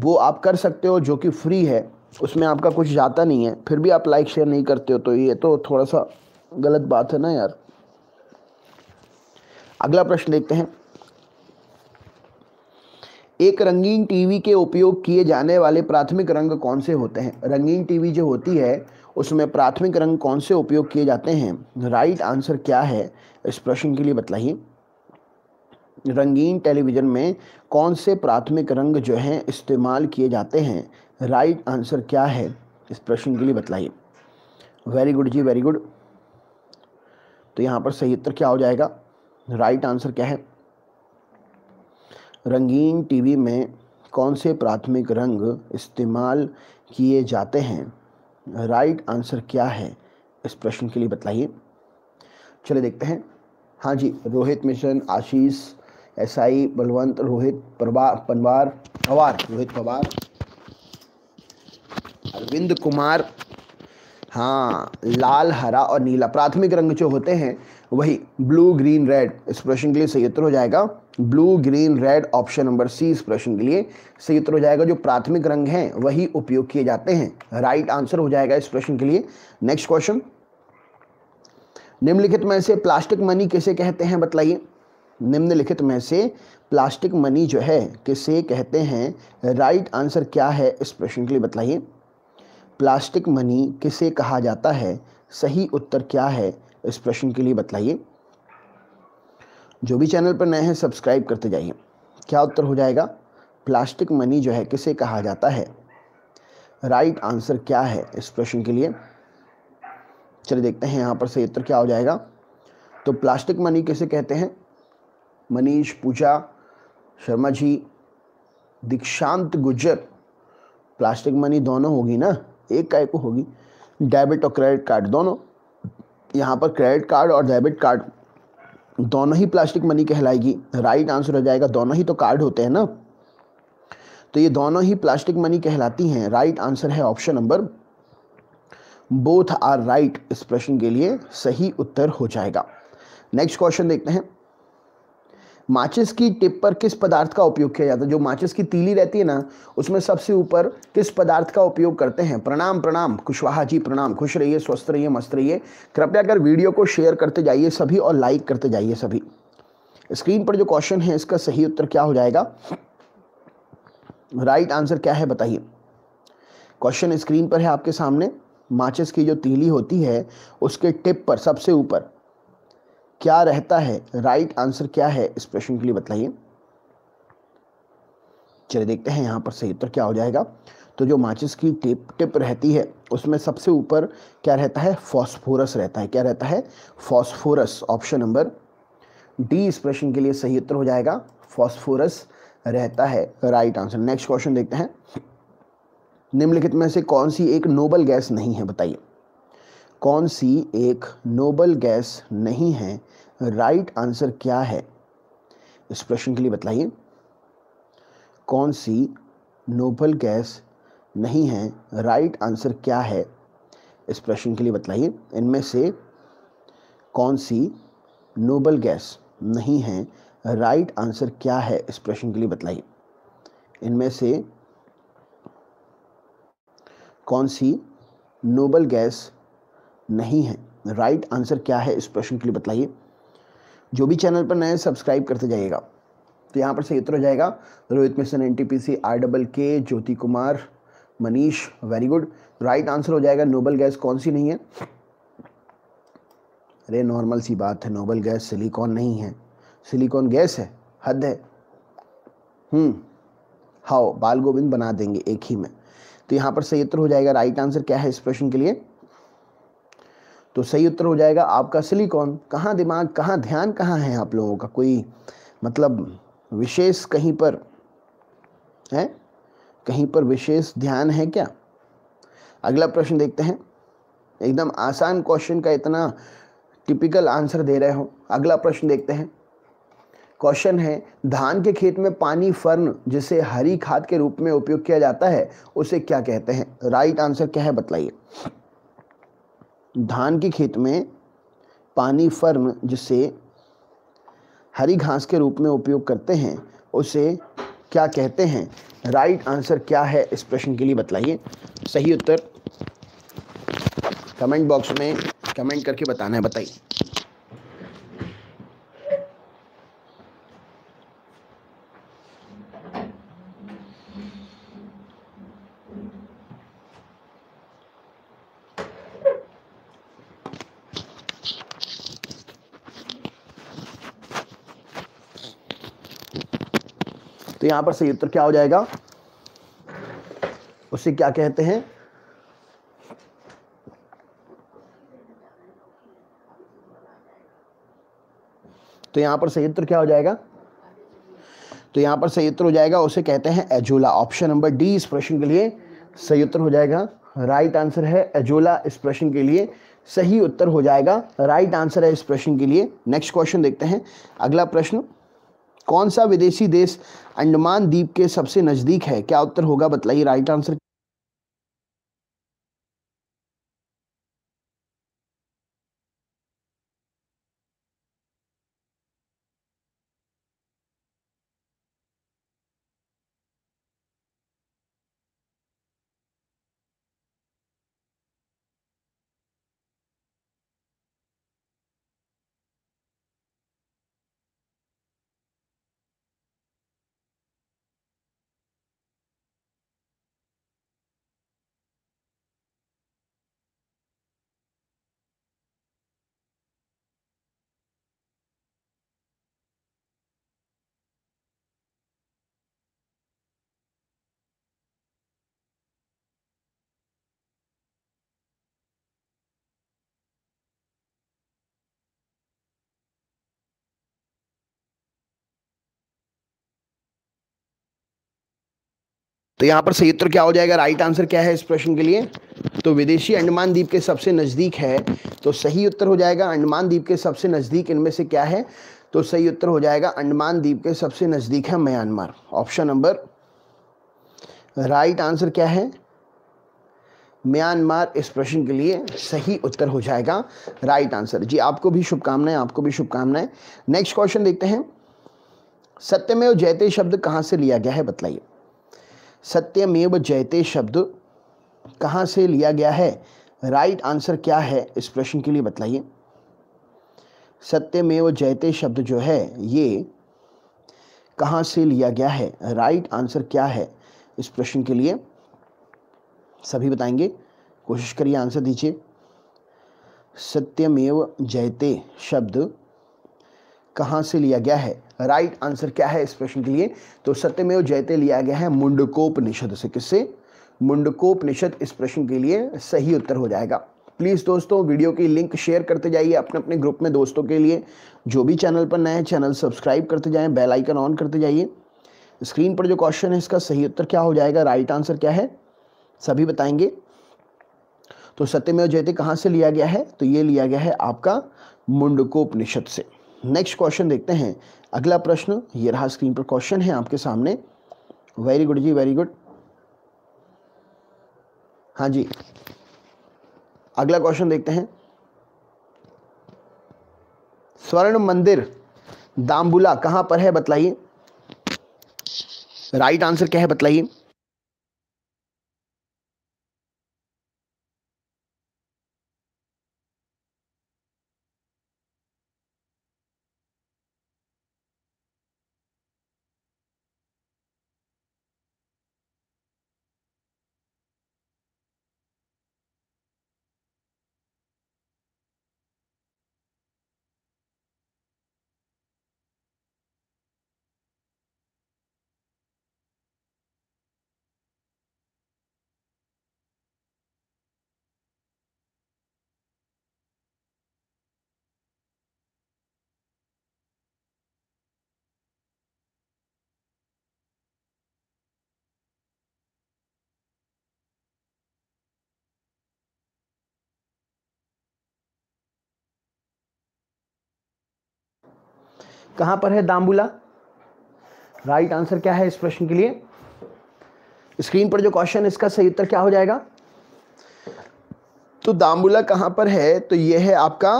वो आप कर सकते हो जो कि फ्री है उसमें आपका कुछ जाता नहीं है फिर भी आप लाइक शेयर नहीं करते हो तो ये तो थोड़ा सा गलत बात है ना यार अगला प्रश्न देखते हैं एक रंगीन टीवी के उपयोग किए जाने वाले प्राथमिक रंग कौन से होते हैं रंगीन टीवी जो होती है उसमें प्राथमिक रंग कौन से उपयोग किए जाते हैं राइट आंसर क्या है इस प्रश्न के लिए बतलाइए रंगीन टेलीविज़न में कौन से प्राथमिक रंग जो हैं इस्तेमाल किए जाते हैं राइट आंसर क्या है इस प्रश्न के लिए बतलाइए वेरी गुड जी वेरी गुड तो यहाँ पर सही उत्तर क्या हो जाएगा राइट right आंसर क्या है रंगीन टीवी में कौन से प्राथमिक रंग इस्तेमाल किए जाते हैं राइट right आंसर क्या है इस प्रश्न के लिए बतलाइए चले देखते हैं हाँ जी रोहित मिशन आशीष एसआई बलवंत रोहित परवा पनवार पवार रोहित पवार अरविंद कुमार हाँ लाल हरा और नीला प्राथमिक रंग जो होते हैं वही ब्लू ग्रीन रेड इस प्रश्न के लिए सही उत्तर हो जाएगा blue green red option number C इस प्रश्न के लिए सही उत्तर हो जाएगा जो प्राथमिक रंग हैं वही उपयोग किए जाते हैं राइट आंसर हो जाएगा इस प्रश्न के लिए नेक्स्ट क्वेश्चन निम्नलिखित में से प्लास्टिक मनी किसे कहते हैं बतलाइए निम्नलिखित में से प्लास्टिक मनी जो है किसे कहते हैं राइट आंसर क्या है इस प्रश्न के लिए बतलाइए प्लास्टिक मनी किसे कहा जाता है सही उत्तर क्या है इस प्रश्न के लिए बतलाइए जो भी चैनल पर नए हैं सब्सक्राइब करते जाइए क्या उत्तर हो जाएगा प्लास्टिक मनी जो है किसे कहा जाता है राइट right आंसर क्या है इस प्रश्न के लिए चलिए देखते हैं यहाँ पर सही उत्तर क्या हो जाएगा तो प्लास्टिक मनी किसे कहते हैं मनीष पूजा शर्मा जी दीक्षांत गुज्जर प्लास्टिक मनी दोनों होगी ना एक काय को होगी डेबिट और क्रेडिट कार्ड दोनों यहाँ पर क्रेडिट कार्ड और डेबिट कार्ड दोनों ही प्लास्टिक मनी कहलाएगी राइट आंसर हो जाएगा दोनों ही तो कार्ड होते हैं ना तो ये दोनों ही प्लास्टिक मनी कहलाती हैं राइट आंसर है option number both are right इस प्रश्न के लिए सही उत्तर हो जाएगा नेक्स्ट क्वेश्चन देखते हैं माचिस की टिप पर किस पदार्थ का उपयोग किया जाता है जो माचिस की तीली रहती है ना उसमें सबसे ऊपर किस पदार्थ का उपयोग करते हैं प्रणाम प्रणाम कुशवाहा जी प्रणाम खुश रहिए स्वस्थ रहिए मस्त रहिए कृपया कर वीडियो को शेयर करते जाइए सभी और लाइक करते जाइए सभी स्क्रीन पर जो क्वेश्चन है इसका सही उत्तर क्या हो जाएगा राइट आंसर क्या है बताइए क्वेश्चन स्क्रीन पर है आपके सामने माचिस की जो तीली होती है उसके टिप पर सबसे ऊपर क्या रहता है राइट आंसर क्या है इस प्रश्न के लिए बताइए चलिए देखते हैं यहाँ पर सही उत्तर क्या हो जाएगा तो जो माचिस की टिप टिप रहती है उसमें सबसे ऊपर क्या रहता है फॉस्फोरस रहता है क्या रहता है फॉस्फोरस ऑप्शन नंबर डी इस प्रश्न के लिए सही उत्तर हो जाएगा फॉस्फोरस रहता है राइट आंसर नेक्स्ट क्वेश्चन देखते हैं निम्नलिखित में से कौन सी एक नोबल गैस नहीं है बताइए कौन सी एक नोबल गैस नहीं है राइट आंसर क्या है इस प्रश्न के लिए बताइए कौन सी नोबल गैस नहीं है राइट आंसर क्या है इस प्रश्न के लिए बताइए इनमें से कौन सी नोबल गैस नहीं है राइट आंसर क्या है इस प्रश्न के लिए बताइए इनमें से कौन सी नोबल गैस नहीं है राइट right आंसर क्या है इस प्रश्न के लिए बताइए जो भी चैनल पर नए सब्सक्राइब करते जाइएगा तो यहाँ पर सही उत्तर हो जाएगा Rohit Mishra N T P C R double K Jyoti Kumar Manish very good right answer हो जाएगा नोबल गैस कौन सी नहीं है अरे नॉर्मल सी बात है नोबल गैस सिलिकॉन नहीं है सिलिकॉन गैस है हद है हम्म हाओ बाल गोविंद बना देंगे एक ही में तो यहाँ पर सही उत्तर हो जाएगा राइट आंसर क्या है इस प्रश्न के लिए तो सही उत्तर हो जाएगा आपका सिलिकॉन कहाँ दिमाग कहाँ ध्यान कहाँ है आप लोगों का कोई मतलब विशेष कहीं पर है कहीं पर विशेष ध्यान है क्या अगला प्रश्न देखते हैं एकदम आसान क्वेश्चन का इतना टिपिकल आंसर दे रहे हो अगला प्रश्न देखते हैं क्वेश्चन है धान के खेत में पानी फर्न जिसे हरी खाद के रूप में उपयोग किया जाता है उसे क्या कहते हैं राइट आंसर क्या है बतलाइए धान के खेत में पानी फर्म जिसे हरी घास के रूप में उपयोग करते हैं उसे क्या कहते हैं राइट आंसर क्या है इस प्रश्न के लिए बताइए सही उत्तर कमेंट बॉक्स में कमेंट करके बताना है बताइए तो यहां पर सही उत्तर क्या हो जाएगा उसे क्या कहते हैं तो यहां पर सही उत्तर क्या हो जाएगा तो यहां पर सही उत्तर हो जाएगा उसे कहते हैं एजोला ऑप्शन नंबर डी इस प्रश्न के लिए सही उत्तर हो जाएगा राइट आंसर है एजोला इस प्रश्न के लिए सही उत्तर हो जाएगा राइट आंसर है इस प्रश्न के लिए नेक्स्ट क्वेश्चन देखते हैं अगला प्रश्न कौन सा विदेशी देश अंडमान द्वीप के सबसे नज़दीक है क्या उत्तर होगा बतलाइए राइट आंसर तो यहां पर सही उत्तर क्या हो जाएगा राइट आंसर क्या है इस प्रश्न के लिए तो विदेशी अंडमान द्वीप के सबसे नज़दीक है तो सही उत्तर हो जाएगा अंडमान द्वीप के सबसे नज़दीक इनमें से क्या है तो सही उत्तर हो जाएगा अंडमान द्वीप के सबसे नज़दीक है Myanmar option number right answer क्या है म्यांमार इस प्रश्न के लिए सही उत्तर हो जाएगा राइट आंसर जी आपको भी शुभकामनाएं आपको भी शुभकामनाएं नेक्स्ट क्वेश्चन देखते हैं सत्यमेव जयते शब्द कहां से लिया गया है बतलाइए सत्यमेव जयते शब्द कहाँ से लिया गया है राइट आंसर क्या है इस प्रश्न के लिए बतलाइए सत्यमेव जयते शब्द जो है ये कहाँ से लिया गया है राइट आंसर क्या है इस प्रश्न के लिए सभी बताएंगे कोशिश करिए आंसर दीजिए सत्यमेव जयते शब्द कहाँ से लिया गया है राइट आंसर क्या है इस प्रश्न के लिए तो सत्यमेव जयते लिया गया है मुंडकोपनिषद से किससे मुंडकोपनिषद इस प्रश्न के लिए सही उत्तर हो जाएगा प्लीज़ दोस्तों वीडियो की लिंक शेयर करते जाइए अपने अपने ग्रुप में दोस्तों के लिए जो भी चैनल पर नए हैं चैनल सब्सक्राइब करते जाएं बेलाइकन ऑन करते जाइए स्क्रीन पर जो क्वेश्चन है इसका सही उत्तर क्या हो जाएगा राइट आंसर क्या है सभी बताएंगे तो सत्यमेव जयते कहाँ से लिया गया है तो ये लिया गया है आपका मुंडकोपनिषद से नेक्स्ट क्वेश्चन देखते हैं अगला प्रश्न ये रहा स्क्रीन पर क्वेश्चन है आपके सामने वेरी गुड जी वेरी गुड हाँ जी अगला क्वेश्चन देखते हैं स्वर्ण मंदिर दाम्बुला कहाँ पर है बतलाइए राइट आंसर क्या है बतलाइए कहां पर है दाम्बुला राइट आंसर क्या है इस प्रश्न के लिए स्क्रीन पर जो क्वेश्चन है इसका सही उत्तर क्या हो जाएगा तो दाम्बुला कहां पर है तो यह है आपका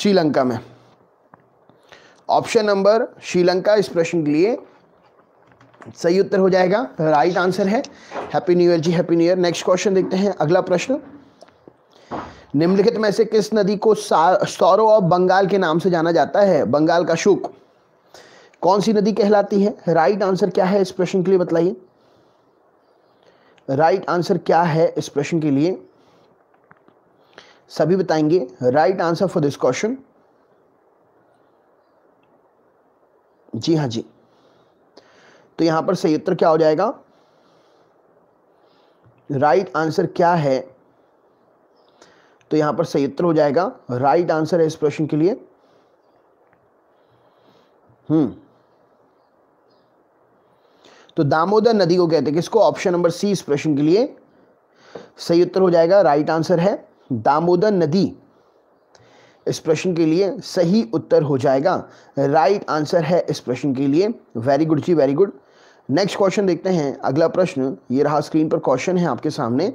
श्रीलंका में ऑप्शन नंबर श्रीलंका इस प्रश्न के लिए सही उत्तर हो जाएगा राइट आंसर है हैप्पी न्यू ईयर जी happy new year next question देखते हैं अगला प्रश्न निम्नलिखित में से किस नदी को सौरव ऑफ बंगाल के नाम से जाना जाता है बंगाल का शुक कौन सी नदी कहलाती है राइट आंसर क्या है इस प्रश्न के लिए बताइए राइट right आंसर क्या है इस प्रश्न के लिए सभी बताएंगे right answer for this question जी हाँ जी तो यहां पर सही उत्तर क्या हो जाएगा राइट right आंसर क्या है तो यहां पर सही उत्तर हो जाएगा राइट आंसर है इस प्रश्न के लिए हम्म तो दामोदर नदी को कहते हैं किसको ऑप्शन नंबर सी इस प्रश्न के लिए सही उत्तर हो जाएगा राइट आंसर है दामोदर नदी इस प्रश्न के लिए सही उत्तर हो जाएगा राइट आंसर है इस प्रश्न के लिए वेरी गुड जी वेरी गुड नेक्स्ट क्वेश्चन देखते हैं अगला प्रश्न ये रहा स्क्रीन पर क्वेश्चन है आपके सामने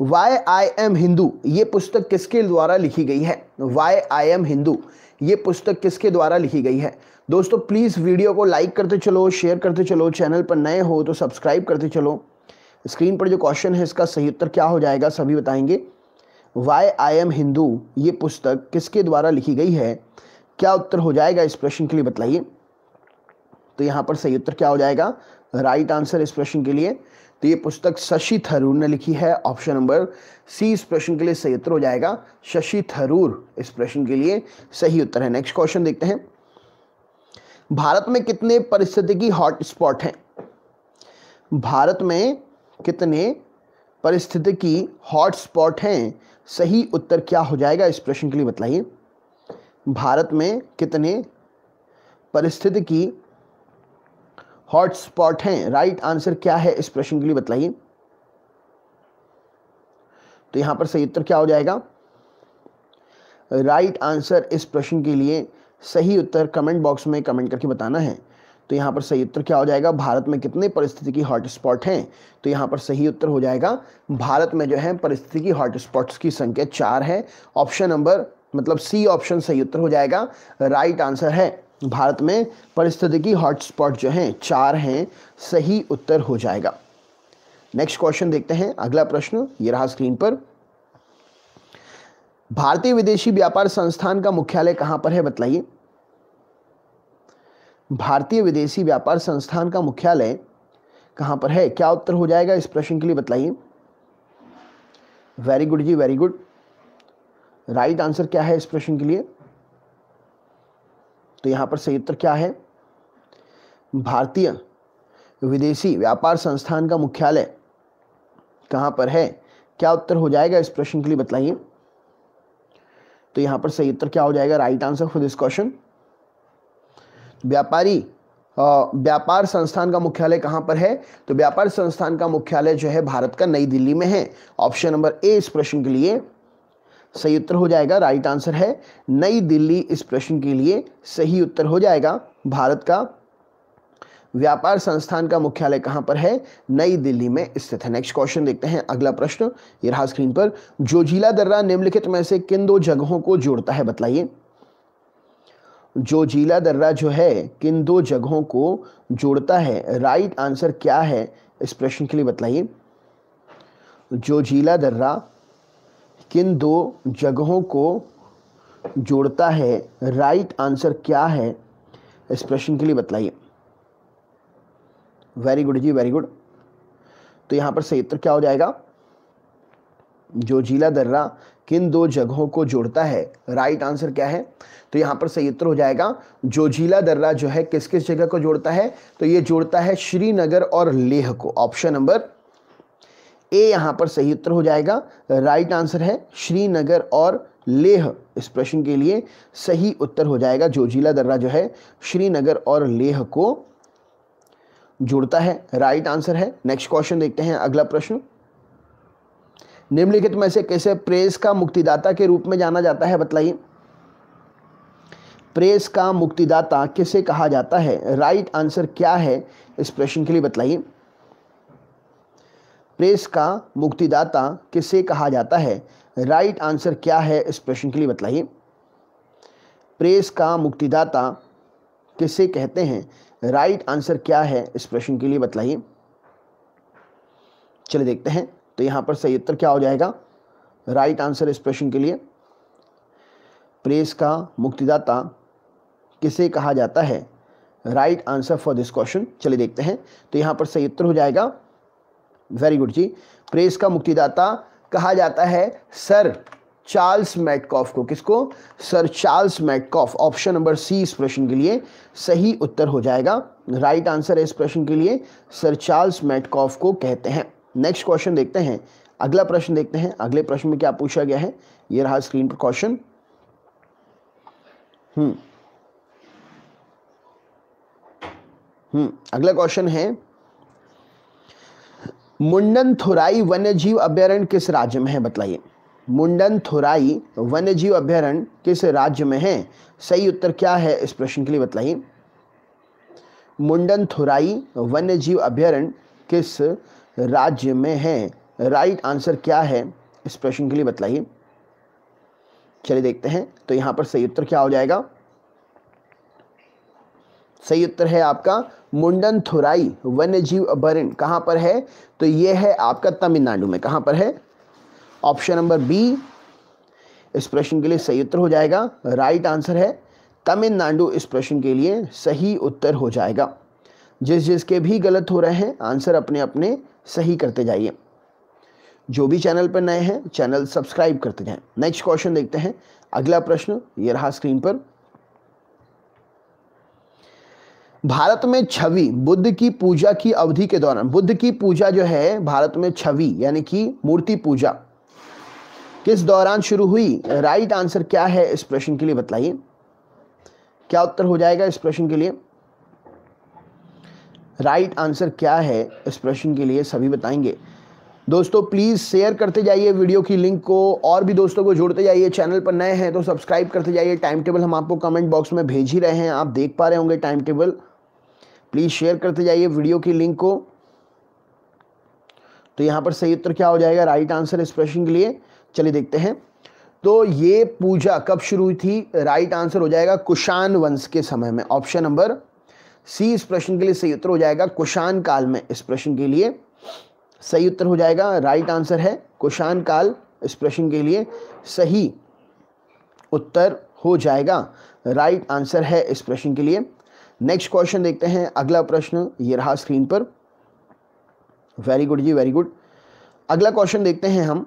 वाई आई एम हिंदू ये पुस्तक किसके द्वारा लिखी गई है वाई आई एम हिंदू ये पुस्तक किसके द्वारा लिखी गई है दोस्तों प्लीज़ वीडियो को लाइक करते चलो शेयर करते चलो चैनल पर नए हो तो सब्सक्राइब करते चलो स्क्रीन पर जो क्वेश्चन है इसका सही उत्तर क्या हो जाएगा सभी बताएंगे वाई आई एम हिंदू ये पुस्तक किसके द्वारा लिखी गई है क्या उत्तर हो जाएगा इस प्रश्न के लिए बताइए तो यहाँ पर सही उत्तर क्या हो जाएगा राइट आंसर इस प्रश्न के लिए तो ये पुस्तक शशि थरूर ने लिखी है ऑप्शन नंबर सी इस प्रश्न के लिए सही उत्तर हो जाएगा शशि थरूर इस प्रश्न के लिए सही उत्तर है नेक्स्ट क्वेश्चन देखते हैं भारत में कितने परिस्थितिकी हॉटस्पॉट हैं भारत में कितने परिस्थितिकी हॉटस्पॉट हैं सही उत्तर क्या हो जाएगा इस प्रश्न के लिए बताइए भारत में कितने परिस्थिति की हॉटस्पॉट हैं राइट आंसर क्या है इस प्रश्न के लिए बताइए तो यहां पर सही उत्तर क्या हो जाएगा राइट आंसर इस प्रश्न के लिए सही उत्तर कमेंट बॉक्स में कमेंट करके बताना है तो यहां पर सही उत्तर क्या हो जाएगा भारत में कितने परिस्थिति की हॉटस्पॉट हैं तो यहां पर सही उत्तर हो जाएगा भारत में जो है परिस्थिति की हॉटस्पॉट्स की संख्या चार है ऑप्शन नंबर मतलब सी ऑप्शन सही उत्तर हो जाएगा राइट आंसर है भारत में परिस्थितिकी हॉटस्पॉट जो हैं चार हैं सही उत्तर हो जाएगा नेक्स्ट क्वेश्चन देखते हैं अगला प्रश्न ये रहा स्क्रीन पर भारतीय विदेशी व्यापार संस्थान का मुख्यालय कहां पर है बतलाइए भारतीय विदेशी व्यापार संस्थान का मुख्यालय कहां पर है क्या उत्तर हो जाएगा इस प्रश्न के लिए बतलाइए वेरी गुड जी वेरी गुड राइट आंसर क्या है इस प्रश्न के लिए तो यहाँ पर उत्तर क्या है भारतीय विदेशी व्यापार संस्थान का मुख्यालय कहाँ पर है क्या उत्तर हो जाएगा इस प्रश्न के लिए बताइए तो यहाँ पर सही उत्तर क्या हो जाएगा right answer for this question व्यापारी व्यापार संस्थान का मुख्यालय कहाँ पर है तो व्यापार संस्थान का मुख्यालय जो है भारत का नई दिल्ली में है ऑप्शन नंबर ए इस प्रश्न के लिए सही उत्तर हो जाएगा राइट आंसर है नई दिल्ली इस प्रश्न के लिए सही उत्तर हो जाएगा भारत का व्यापार संस्थान का मुख्यालय कहां पर है नई दिल्ली में स्थित है नेक्स्ट क्वेश्चन देखते हैं अगला प्रश्न ये रहा स्क्रीन पर जोजीला दर्रा निम्नलिखित में से किन दो जगहों को जोड़ता है बतलाइए जोजीला दर्रा जो है किन दो जगहों को जोड़ता है राइट आंसर क्या है इस प्रश्न के लिए बतलाइए जोजीला दर्रा किन दो जगहों को जोड़ता है राइट आंसर क्या है इस प्रश्न के लिए बताइए वेरी गुड जी वेरी गुड तो यहाँ पर सही उत्तर क्या हो जाएगा जो जिला दर्रा किन दो जगहों को जोड़ता है राइट आंसर क्या है तो यहाँ पर सही उत्तर हो जाएगा जो जिला दर्रा जो है किस किस जगह को जोड़ता है तो ये जोड़ता है श्रीनगर और लेह को ऑप्शन नंबर ए यहाँ पर सही उत्तर हो जाएगा राइट आंसर है श्रीनगर और लेह इस प्रश्न के लिए सही उत्तर हो जाएगा जो जिला दर्रा जो है श्रीनगर और लेह को जुड़ता है राइट आंसर है नेक्स्ट क्वेश्चन देखते हैं अगला प्रश्न निम्नलिखित में से कैसे प्रेस का मुक्तिदाता के रूप में जाना जाता है बतलाइए प्रेस का मुक्तिदाता किसे कहा जाता है राइट आंसर क्या है इस प्रश्न के लिए बतलाइए प्रेस का मुक्तिदाता किसे कहा जाता है राइट आंसर क्या है इस प्रश्न के लिए बतलाइए प्रेस का मुक्तिदाता किसे कहते हैं राइट आंसर क्या है इस प्रश्न के लिए बतलाइए चलिए देखते हैं तो यहां पर सही उत्तर क्या हो जाएगा राइट आंसर इस प्रश्न के लिए प्रेस का मुक्तिदाता किसे कहा जाता है right answer for this question चलिए देखते हैं तो यहां पर सही उत्तर हो जाएगा वेरी गुड जी प्रेस का मुक्तिदाता कहा जाता है सर चार्ल्स मैटकॉफ को किसको sir Charles Metcalfe option number C इस प्रश्न के लिए सही उत्तर हो जाएगा राइट right आंसर है इस प्रश्न के लिए सर चार्ल्स मैटकॉफ को कहते हैं नेक्स्ट क्वेश्चन देखते हैं अगला प्रश्न देखते हैं अगले प्रश्न में क्या पूछा गया है ये रहा स्क्रीन पर क्वेश्चन हम्म हम्म अगला क्वेश्चन है मुंडन थुराई वन्य जीव अभ्यारण्य किस राज्य में है बतलाइए मुंडन थुराई वन्य जीव अभ्यारण्य किस राज्य में है सही उत्तर क्या है इस प्रश्न के लिए बतलाइए मुंडन थुराई वन्य जीव अभ्यारण्य किस राज्य में है राइट आंसर क्या है इस प्रश्न के लिए बतलाइए चलिए देखते हैं तो यहां पर सही उत्तर क्या हो जाएगा सही उत्तर है आपका मुंडन थुराई वन्य जीव अभरण कहाँ पर है तो ये है आपका तमिलनाडु में कहाँ पर है ऑप्शन नंबर बी इस प्रश्न के लिए सही उत्तर हो जाएगा राइट आंसर है तमिलनाडु इस प्रश्न के लिए सही उत्तर हो जाएगा जिस जिसके भी गलत हो रहे हैं आंसर अपने अपने सही करते जाइए जो भी चैनल पर नए हैं चैनल सब्सक्राइब करते जाएं नेक्स्ट क्वेश्चन देखते हैं अगला प्रश्न ये रहा स्क्रीन पर भारत में छवि बुद्ध की पूजा की अवधि के दौरान बुद्ध की पूजा जो है भारत में छवि यानी कि मूर्ति पूजा किस दौरान शुरू हुई राइट आंसर क्या है इस प्रश्न के लिए बताइए क्या उत्तर हो जाएगा इस प्रश्न के लिए राइट आंसर क्या है इस प्रश्न के लिए सभी बताएंगे दोस्तों प्लीज़ शेयर करते जाइए वीडियो की लिंक को और भी दोस्तों को जोड़ते जाइए चैनल पर नए हैं तो सब्सक्राइब करते जाइए टाइम टेबल हम आपको कमेंट बॉक्स में भेज ही रहे हैं आप देख पा रहे होंगे टाइम टेबल प्लीज़ शेयर करते जाइए वीडियो की लिंक को तो यहां पर सही उत्तर क्या हो जाएगा राइट आंसर इस प्रश्न के लिए चलिए देखते हैं तो ये पूजा कब शुरू हुई थी राइट आंसर हो जाएगा कुशान वंश के समय में ऑप्शन नंबर सी इस प्रश्न के लिए सही उत्तर हो जाएगा कुशान काल में इस प्रश्न के लिए सही उत्तर हो जाएगा राइट आंसर है कुशान काल इस प्रश्न के लिए सही उत्तर हो जाएगा राइट आंसर है इस प्रश्न के लिए नेक्स्ट क्वेश्चन देखते हैं अगला प्रश्न ये रहा स्क्रीन पर वेरी गुड जी वेरी गुड अगला क्वेश्चन देखते हैं हम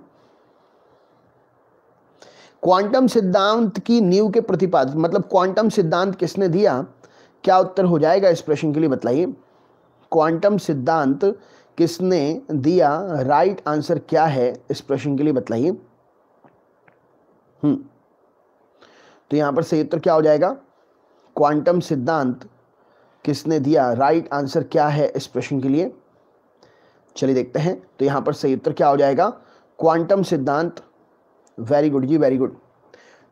क्वांटम सिद्धांत की नींव के प्रतिपाद मतलब क्वांटम सिद्धांत किसने दिया क्या उत्तर हो जाएगा इस प्रश्न के लिए बताइए क्वांटम सिद्धांत किसने दिया राइट आंसर क्या है इस प्रश्न के लिए बताइए हम्म तो यहां पर सही उत्तर क्या हो जाएगा क्वांटम सिद्धांत किसने दिया राइट आंसर क्या है इस प्रश्न के लिए चलिए देखते हैं तो यहां पर सही उत्तर क्या हो जाएगा क्वांटम सिद्धांत वेरी गुड जी वेरी गुड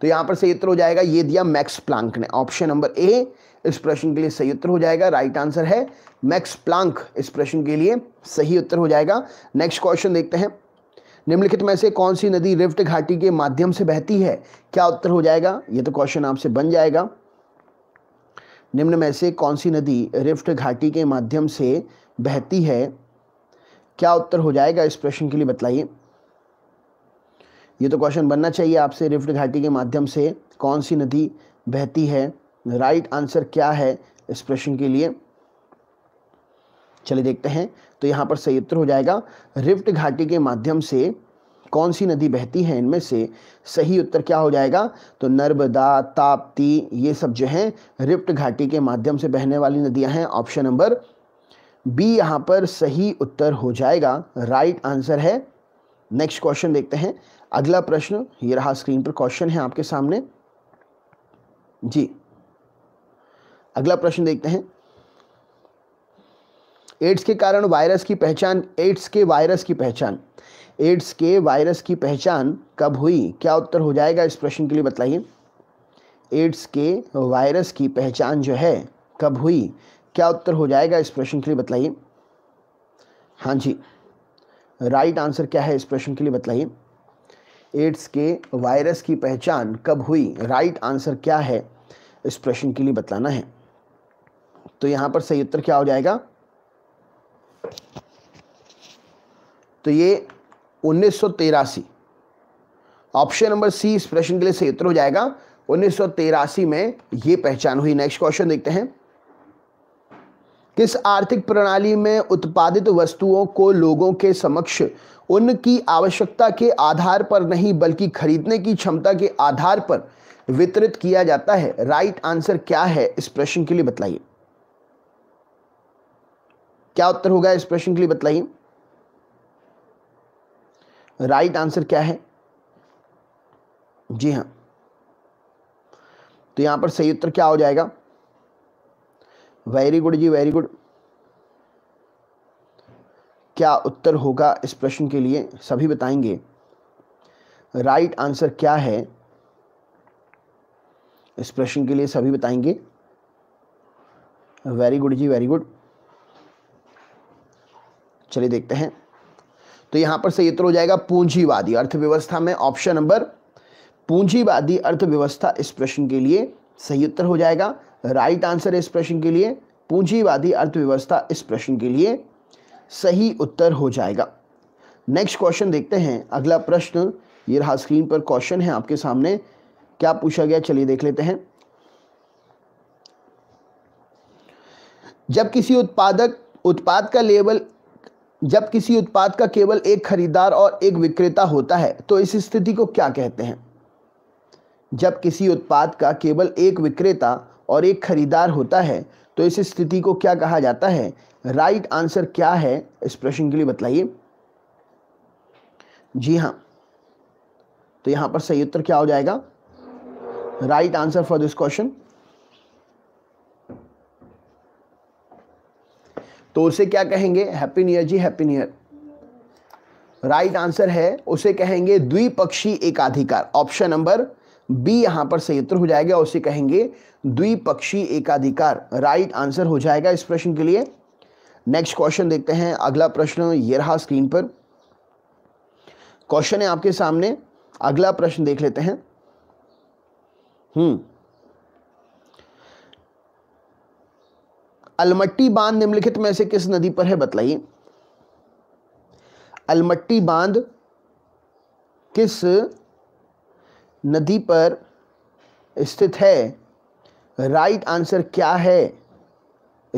तो यहां पर सही उत्तर हो जाएगा ये दिया मैक्स प्लांक ने ऑप्शन नंबर ए इस प्रश्न के लिए सही उत्तर हो जाएगा राइट आंसर है मैक्स प्लांक इस प्रश्न के लिए सही उत्तर हो जाएगा नेक्स्ट क्वेश्चन देखते हैं निम्नलिखित में से कौन सी नदी रिफ्ट घाटी के माध्यम से बहती है क्या उत्तर हो जाएगा ये तो क्वेश्चन आपसे बन जाएगा निम्न में से कौन सी नदी रिफ्ट घाटी के माध्यम से बहती है क्या उत्तर हो जाएगा इस प्रश्न के लिए बताइए ये तो क्वेश्चन बनना चाहिए आपसे रिफ्ट घाटी के माध्यम से कौन सी नदी बहती है राइट आंसर क्या है इस प्रश्न के लिए चलिए देखते हैं तो यहाँ पर सही उत्तर हो जाएगा रिफ्ट घाटी के माध्यम से कौन सी नदी बहती है इनमें से सही उत्तर क्या हो जाएगा तो नर्मदा ताप्ती ये सब जो हैं रिप्ट घाटी के माध्यम से बहने वाली नदियां हैं ऑप्शन नंबर बी यहां पर सही उत्तर हो जाएगा राइट आंसर है नेक्स्ट क्वेश्चन देखते हैं अगला प्रश्न ये रहा स्क्रीन पर क्वेश्चन है आपके सामने जी अगला प्रश्न देखते हैं एड्स के कारण वायरस की पहचान एड्स के वायरस की पहचान एड्स के वायरस की पहचान कब हुई क्या उत्तर हो जाएगा इस प्रश्न के लिए बताइए एड्स के वायरस की पहचान जो है कब हुई क्या उत्तर हो जाएगा इस प्रश्न के लिए बताइए हाँ जी राइट आंसर क्या है इस प्रश्न के लिए बताइए एड्स के वायरस की पहचान कब हुई राइट आंसर क्या है इस प्रश्न के लिए बतलाना है तो यहाँ पर सही उत्तर क्या हो जाएगा तो ये उन्नीस ऑप्शन नंबर सी इस प्रश्न के लिए सही उत्तर हो जाएगा उन्नीस में यह पहचान हुई नेक्स्ट क्वेश्चन देखते हैं किस आर्थिक प्रणाली में उत्पादित वस्तुओं को लोगों के समक्ष उनकी आवश्यकता के आधार पर नहीं बल्कि खरीदने की क्षमता के आधार पर वितरित किया जाता है राइट right आंसर क्या है इस प्रश्न के लिए बतलाइए क्या उत्तर होगा इस प्रश्न के लिए बतलाइए राइट आंसर क्या है जी हाँ तो यहां पर सही उत्तर क्या हो जाएगा वेरी गुड जी वेरी गुड क्या उत्तर होगा इस प्रश्न के लिए सभी बताएंगे राइट right आंसर क्या है इस प्रश्न के लिए सभी बताएंगे वेरी गुड जी वेरी गुड चलिए देखते हैं तो यहां पर सही उत्तर हो जाएगा पूंजीवादी अर्थव्यवस्था में ऑप्शन नंबर पूंजीवादी अर्थव्यवस्था इस प्रश्न के लिए सही उत्तर हो जाएगा राइट आंसर इस प्रश्न के लिए पूंजीवादी अर्थव्यवस्था इस प्रश्न के लिए सही उत्तर हो जाएगा नेक्स्ट क्वेश्चन देखते हैं अगला प्रश्न ये रहा स्क्रीन पर क्वेश्चन है आपके सामने क्या पूछा गया चलिए देख लेते हैं जब किसी उत्पादक उत्पाद का लेबल जब किसी उत्पाद का केवल एक खरीदार और एक विक्रेता होता है तो इस स्थिति को क्या कहते हैं जब किसी उत्पाद का केवल एक विक्रेता और एक खरीदार होता है तो इस स्थिति को क्या कहा जाता है राइट आंसर क्या है इस प्रश्न के लिए बताइए जी हाँ तो यहाँ पर सही उत्तर क्या हो जाएगा right answer for this question तो उसे क्या कहेंगे हैप्पी न्यू ईयर जी happy new year right answer है उसे कहेंगे द्विपक्षी एकाधिकार ऑप्शन नंबर बी यहां पर सही उत्तर हो जाएगा उसे कहेंगे द्विपक्षी एकाधिकार राइट आंसर हो जाएगा इस प्रश्न के लिए नेक्स्ट क्वेश्चन देखते हैं अगला प्रश्न ये रहा स्क्रीन पर क्वेश्चन है आपके सामने अगला प्रश्न देख लेते हैं हम्म अलमट्टी बांध निम्नलिखित में से किस नदी पर है बतलाइए अलमट्टी बांध किस नदी पर स्थित है राइट आंसर क्या है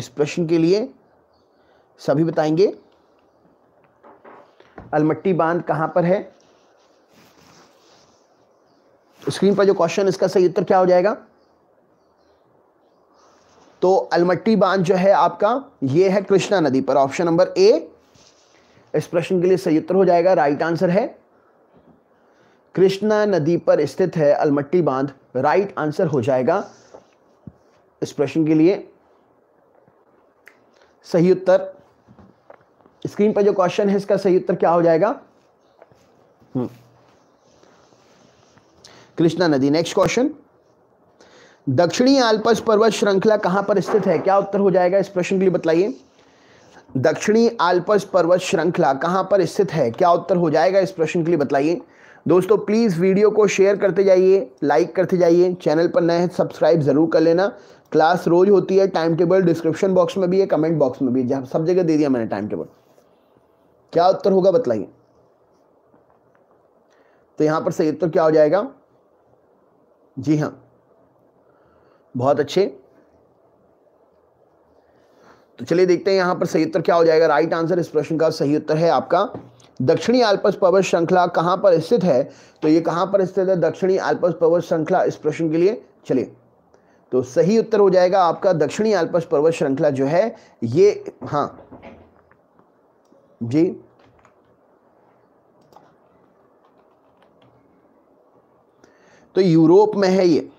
इस प्रश्न के लिए सभी बताएंगे अलमट्टी बांध कहां पर है स्क्रीन पर जो क्वेश्चन इसका सही उत्तर क्या हो जाएगा तो अलमट्टी बांध जो है आपका ये है कृष्णा नदी पर ऑप्शन नंबर ए इस प्रश्न के लिए सही उत्तर हो जाएगा राइट आंसर है कृष्णा नदी पर स्थित है अलमट्टी बांध राइट आंसर हो जाएगा इस प्रश्न के लिए सही उत्तर स्क्रीन पर जो क्वेश्चन है इसका सही उत्तर क्या हो जाएगा हम्म। कृष्णा नदी नेक्स्ट क्वेश्चन दक्षिणी आल्पस पर्वत श्रृंखला कहां पर स्थित है क्या उत्तर हो जाएगा इस प्रश्न के लिए बताइए दक्षिणी आल्पस पर्वत श्रृंखला कहां पर स्थित है क्या उत्तर हो जाएगा इस प्रश्न के लिए बताइए दोस्तों प्लीज़ वीडियो को शेयर करते जाइए लाइक करते जाइए चैनल पर नए हैं सब्सक्राइब ज़रूर कर लेना क्लास रोज होती है टाइम टेबल डिस्क्रिप्शन बॉक्स में भी है कमेंट बॉक्स में भी सब जगह दे दिया मैंने टाइम टेबल क्या उत्तर होगा बतलाइए तो यहां पर सही उत्तर क्या हो जाएगा जी हाँ बहुत अच्छे तो चलिए देखते हैं यहां पर सही उत्तर क्या हो जाएगा राइट आंसर इस प्रश्न का सही उत्तर है आपका दक्षिणी आल्पस पर्वत श्रृंखला कहां पर स्थित है तो ये कहां पर स्थित है दक्षिणी आल्पस पर्वत श्रृंखला इस प्रश्न के लिए चलिए तो सही उत्तर हो जाएगा आपका दक्षिणी आल्पस पर्वत श्रृंखला जो है ये हां जी तो यूरोप में है ये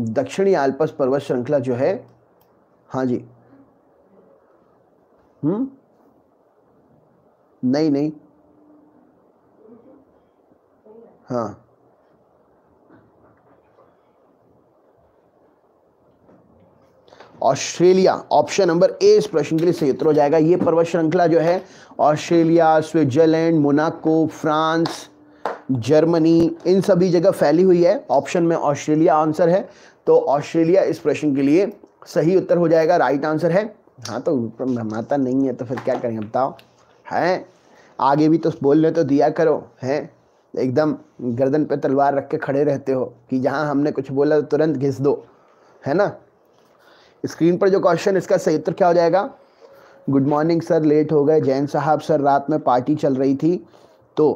दक्षिणी आल्पस पर्वत श्रृंखला जो है हाँ जी हम्म नहीं नहीं हाँ ऑस्ट्रेलिया ऑप्शन नंबर ए इस प्रश्न के लिए सही उत्तर हो जाएगा ये पर्वत श्रृंखला जो है Australia Switzerland Monaco France Germany इन सभी जगह फैली हुई है ऑप्शन में ऑस्ट्रेलिया आंसर है तो ऑस्ट्रेलिया इस प्रश्न के लिए सही उत्तर हो जाएगा राइट आंसर है हाँ तो माता नहीं है तो फिर क्या करेंगे बताओ हैं आगे भी तो बोलने तो दिया करो हैं एकदम गर्दन पे तलवार रख के खड़े रहते हो कि जहाँ हमने कुछ बोला तो तुरंत घिस दो है ना स्क्रीन पर जो क्वेश्चन इसका सही उत्तर क्या हो जाएगा गुड मॉर्निंग सर लेट हो गए जैन साहब सर रात में पार्टी चल रही थी तो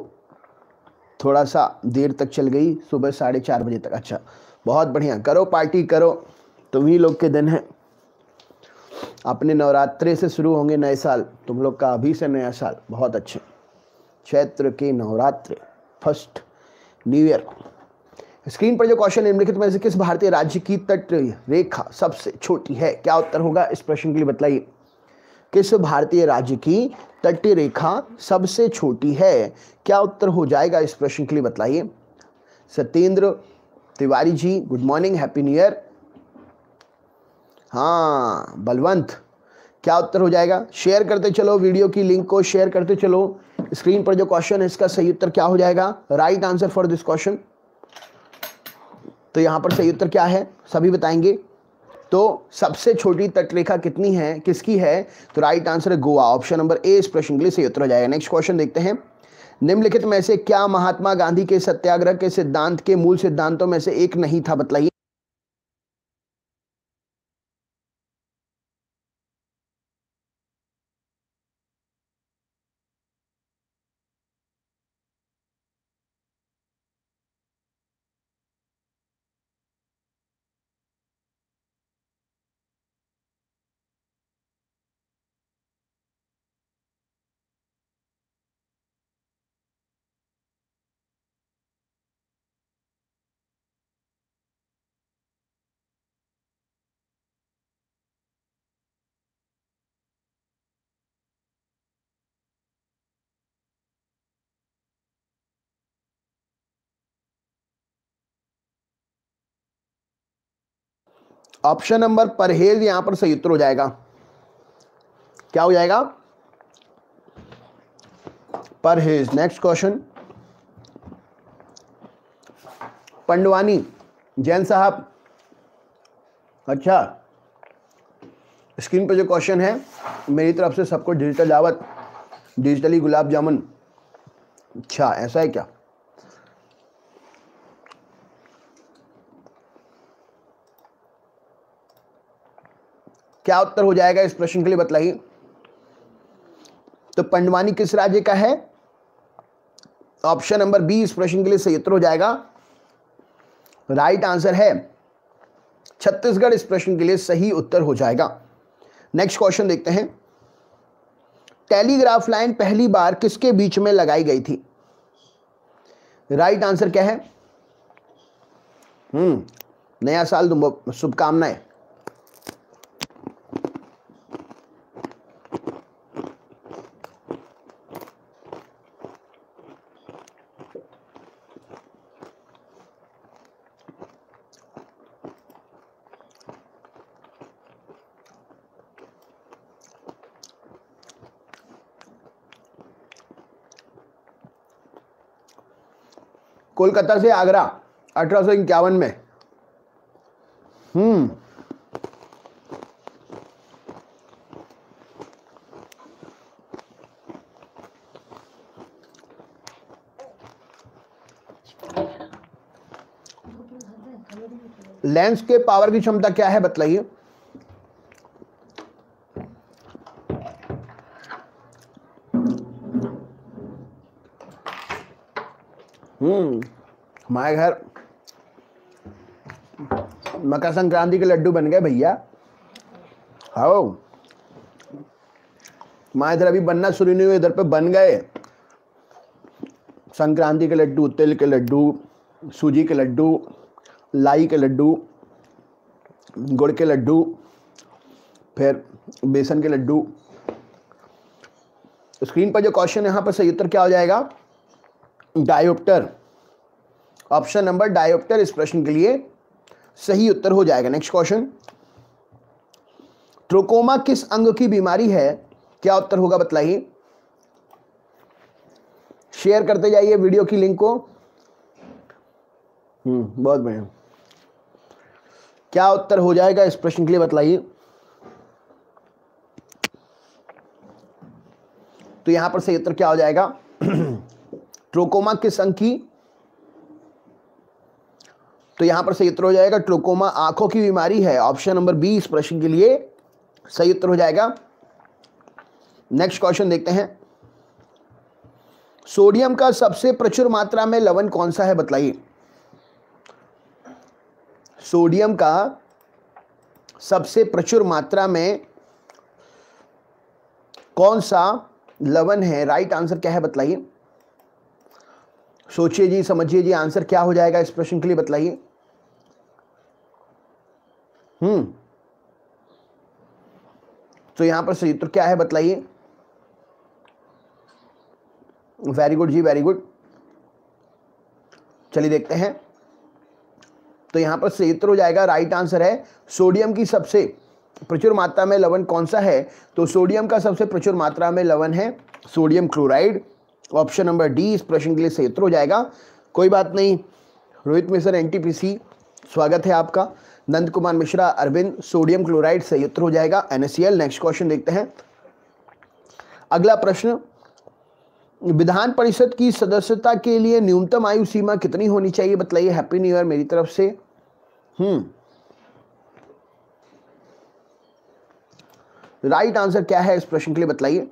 थोड़ा सा देर तक चल गई सुबह साढ़े चार बजे तक अच्छा बहुत बढ़िया करो पार्टी करो तुम ही लोग के दिन है अपने नवरात्रे से शुरू होंगे नए साल तुम लोग का अभी से नया साल बहुत अच्छे चैत्र के Navratra first new year screen पर जो क्वेश्चन निम्नलिखित में से किस भारतीय राज्य की तट रेखा सबसे छोटी है क्या उत्तर होगा इस प्रश्न के लिए बताइए किस भारतीय राज्य की तटीय रेखा सबसे छोटी है क्या उत्तर हो जाएगा इस प्रश्न के लिए बताइए Satyendra Tiwari ji good morning happy new year हाँ बलवंत क्या उत्तर हो जाएगा शेयर करते चलो वीडियो की लिंक को शेयर करते चलो स्क्रीन पर जो क्वेश्चन है इसका सही उत्तर क्या हो जाएगा right answer for this question तो यहां पर सही उत्तर क्या है सभी बताएंगे तो सबसे छोटी तटरेखा कितनी है किसकी है तो राइट आंसर है गोवा ऑप्शन नंबर ए इस प्रश्न के लिए सही उत्तर हो जाएगा नेक्स्ट क्वेश्चन देखते हैं निम्नलिखित में से क्या महात्मा गांधी के सत्याग्रह के सिद्धांत के मूल सिद्धांतों में से एक नहीं था बतलाइए ऑप्शन नंबर परहेज यहां पर सही उत्तर हो जाएगा क्या हो जाएगा परहेज नेक्स्ट क्वेश्चन पंडवानी जैन साहब अच्छा स्क्रीन पर जो क्वेश्चन है मेरी तरफ से सबको डिजिटल दावत डिजिटली गुलाब जामुन अच्छा ऐसा है क्या क्या उत्तर हो जाएगा इस प्रश्न के लिए बतलाइए तो पंडवानी किस राज्य का है ऑप्शन नंबर बी इस प्रश्न के लिए सही उत्तर हो जाएगा राइट आंसर है छत्तीसगढ़ इस प्रश्न के लिए सही उत्तर हो जाएगा नेक्स्ट क्वेश्चन देखते हैं टेलीग्राफ लाइन पहली बार किसके बीच में लगाई गई थी राइट आंसर क्या है हम्म नया साल शुभकामनाएं कोलकाता से आगरा अठारह में हम्म लेंस के पावर की क्षमता क्या है बतलाइए हमारे घर मकर संक्रांति के लड्डू बन गए भैया हाओ माँ इधर अभी बनना शुरू नहीं हुए इधर पे बन गए संक्रांति के लड्डू तिल के लड्डू सूजी के लड्डू लाई के लड्डू गुड़ के लड्डू फिर बेसन के लड्डू स्क्रीन पर जो क्वेश्चन यहाँ पर सही उत्तर क्या हो जाएगा डायोप्टर ऑप्शन नंबर डायोप्टर इस प्रश्न के लिए सही उत्तर हो जाएगा नेक्स्ट क्वेश्चन ट्रोकोमा किस अंग की बीमारी है क्या उत्तर होगा बतलाइए शेयर करते जाइए वीडियो की लिंक को हम्म बहुत बढ़िया क्या उत्तर हो जाएगा इस प्रश्न के लिए बतलाइए तो यहां पर सही उत्तर क्या हो जाएगा ट्रोकोमा [CLEARS THROAT] किस अंग की तो यहां पर सही उत्तर हो जाएगा ट्रोकोमा आंखों की बीमारी है ऑप्शन नंबर बी इस प्रश्न के लिए सही उत्तर हो जाएगा नेक्स्ट क्वेश्चन देखते हैं सोडियम का सबसे प्रचुर मात्रा में लवण कौन सा है बताइए सोडियम का सबसे प्रचुर मात्रा में कौन सा लवण है राइट आंसर क्या है बताइए सोचिए जी समझिए जी आंसर क्या हो जाएगा इस प्रश्न के लिए बताइए हम्म तो यहां पर सही उत्तर तो क्या है बतलाइए वेरी गुड जी वेरी गुड चलिए देखते हैं तो यहां पर उत्तर हो जाएगा राइट आंसर है सोडियम की सबसे प्रचुर मात्रा में लवण कौन सा है तो सोडियम का सबसे प्रचुर मात्रा में लवण है sodium chloride option number D इस प्रश्न के लिए उत्तर हो जाएगा कोई बात नहीं रोहित मिसर एनटीपीसी स्वागत है आपका नंद कुमार मिश्रा अरविंद सोडियम क्लोराइड से युक्त हो जाएगा एनएसएल नेक्स्ट क्वेश्चन देखते हैं अगला प्रश्न विधान परिषद की सदस्यता के लिए न्यूनतम आयु सीमा कितनी होनी चाहिए बताइए हैप्पी न्यू ईयर मेरी तरफ से हम्म राइट आंसर क्या है इस प्रश्न के लिए बताइए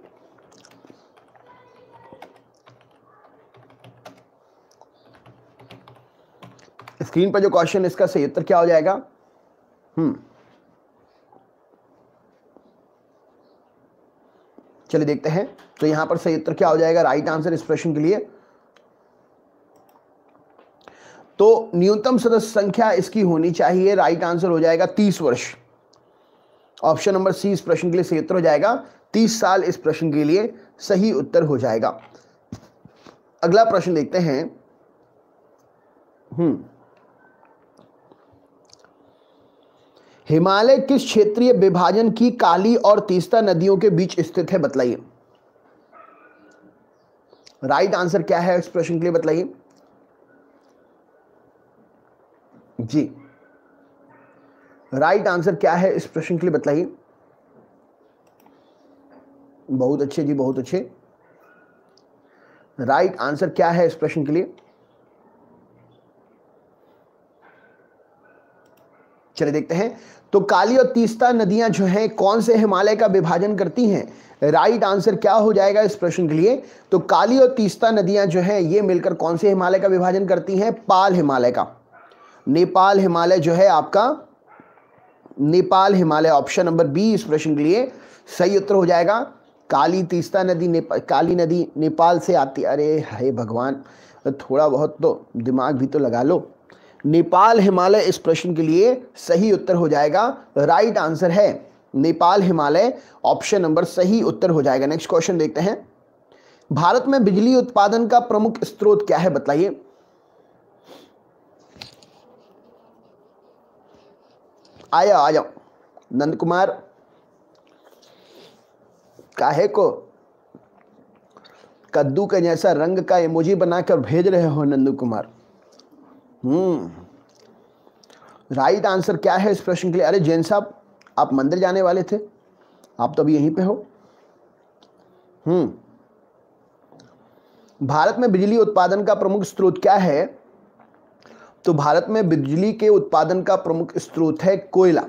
स्क्रीन पर जो क्वेश्चन इसका सही उत्तर क्या हो जाएगा हम्म चलिए देखते हैं तो यहां पर सही उत्तर क्या हो जाएगा राइट आंसर इस प्रश्न के लिए तो न्यूनतम सदस्य संख्या इसकी होनी चाहिए राइट आंसर हो जाएगा तीस वर्ष ऑप्शन नंबर सी इस प्रश्न के लिए सही उत्तर हो जाएगा तीस साल इस प्रश्न के लिए सही उत्तर हो जाएगा अगला प्रश्न देखते हैं हम्म हिमालय किस क्षेत्रीय विभाजन की काली और तीस्ता नदियों के बीच स्थित है बतलाइए राइट आंसर क्या है इस प्रश्न के लिए बताइए जी राइट आंसर क्या है इस प्रश्न के लिए बताइए बहुत अच्छे जी बहुत अच्छे राइट आंसर क्या है इस प्रश्न के लिए चले देखते हैं तो काली और तीस्ता नदियां जो हैं कौन से हिमालय का विभाजन करती हैं राइट आंसर क्या हो जाएगा इस प्रश्न के लिए तो काली और तीस्ता नदियां जो हैं ये मिलकर कौन से हिमालय का विभाजन करती हैं पाल हिमालय का नेपाल हिमालय जो है आपका Nepal Himalaya option number B इस प्रश्न के लिए सही उत्तर हो जाएगा काली तीस्ता नदी नेपाल काली नदी नेपाल से आती अरे हे भगवान थोड़ा बहुत तो दिमाग भी तो लगा लो नेपाल हिमालय इस प्रश्न के लिए सही उत्तर हो जाएगा राइट आंसर है नेपाल हिमालय ऑप्शन नंबर सही उत्तर हो जाएगा नेक्स्ट क्वेश्चन देखते हैं भारत में बिजली उत्पादन का प्रमुख स्रोत क्या है बताइए आया आ जाओ नंद कुमार काहे को कद्दू के जैसा रंग का इमोजी बनाकर भेज रहे हो नंदू कुमार हम्म राइट आंसर क्या है इस प्रश्न के लिए अरे जैन साहब आप मंदिर जाने वाले थे आप तो अभी यहीं पे हो हम्म भारत में बिजली उत्पादन का प्रमुख स्रोत क्या है तो भारत में बिजली के उत्पादन का प्रमुख स्रोत है कोयला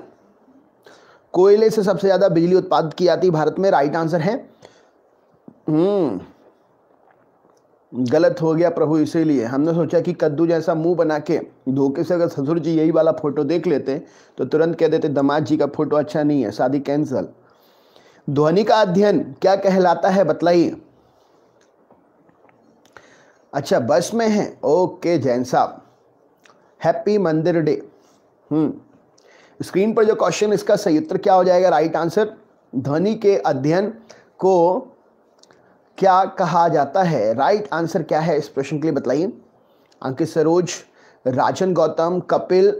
कोयले से सबसे ज़्यादा बिजली उत्पादित की जाती है भारत में राइट आंसर है हम्म गलत हो गया प्रभु इसीलिए हमने सोचा कि कद्दू जैसा मुंह बना के धोखे से अगर ससुर जी यही वाला फोटो देख लेते तो तुरंत कह देते दमाद जी का फोटो अच्छा नहीं है शादी कैंसल ध्वनि का अध्ययन क्या कहलाता है बतलाइए अच्छा बस में है ओके जैन साहब हैप्पी मंदिर डे हम्म स्क्रीन पर जो क्वेश्चन इसका सही उत्तर क्या हो जाएगा राइट आंसर ध्वनि के अध्ययन को क्या कहा जाता है राइट आंसर क्या है इस प्रश्न के लिए बताइए अंकित सरोज राजन गौतम कपिल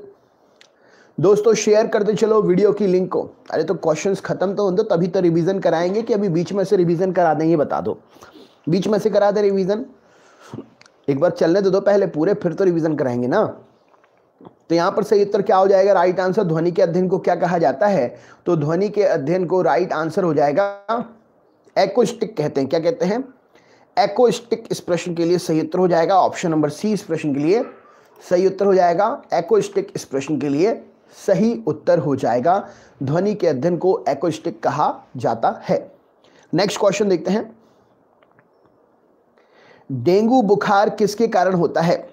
दोस्तों शेयर करते चलो वीडियो की लिंक को अरे तो क्वेश्चंस खत्म तो होंगे तभी तो रिवीजन कराएंगे कि अभी बीच में से रिवीजन करा देंगे बता दो बीच में से करा दे रिवीजन एक बार चलने दो तो दो पहले पूरे फिर तो रिवीजन कराएंगे ना तो यहाँ पर सही उत्तर क्या हो जाएगा राइट आंसर ध्वनि के अध्ययन को क्या कहा जाता है तो ध्वनि के अध्ययन को राइट आंसर हो जाएगा एकोस्टिक कहते हैं क्या कहते हैं एकोस्टिक इस प्रश्न के लिए सही उत्तर हो जाएगा ऑप्शन नंबर सी इस प्रश्न के लिए सही उत्तर हो जाएगा एकोस्टिक इस प्रश्न के लिए सही उत्तर हो जाएगा ध्वनि के अध्ययन को एकोस्टिक कहा जाता है नेक्स्ट क्वेश्चन देखते हैं डेंगू बुखार किसके कारण होता है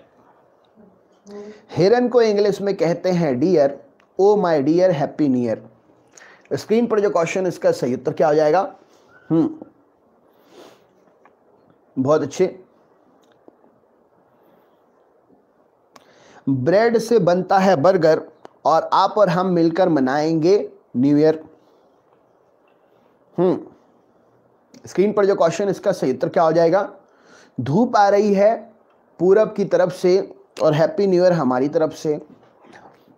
हिरन को इंग्लिश में कहते हैं dear o my dear happy near screen पर जो क्वेश्चन इसका सही उत्तर क्या हो जाएगा हम्म बहुत अच्छे ब्रेड से बनता है बर्गर और आप और हम मिलकर मनाएंगे न्यू ईयर हम्म स्क्रीन पर जो क्वेश्चन इसका सही उत्तर क्या हो जाएगा धूप आ रही है पूरब की तरफ से और हैप्पी न्यू ईयर हमारी तरफ से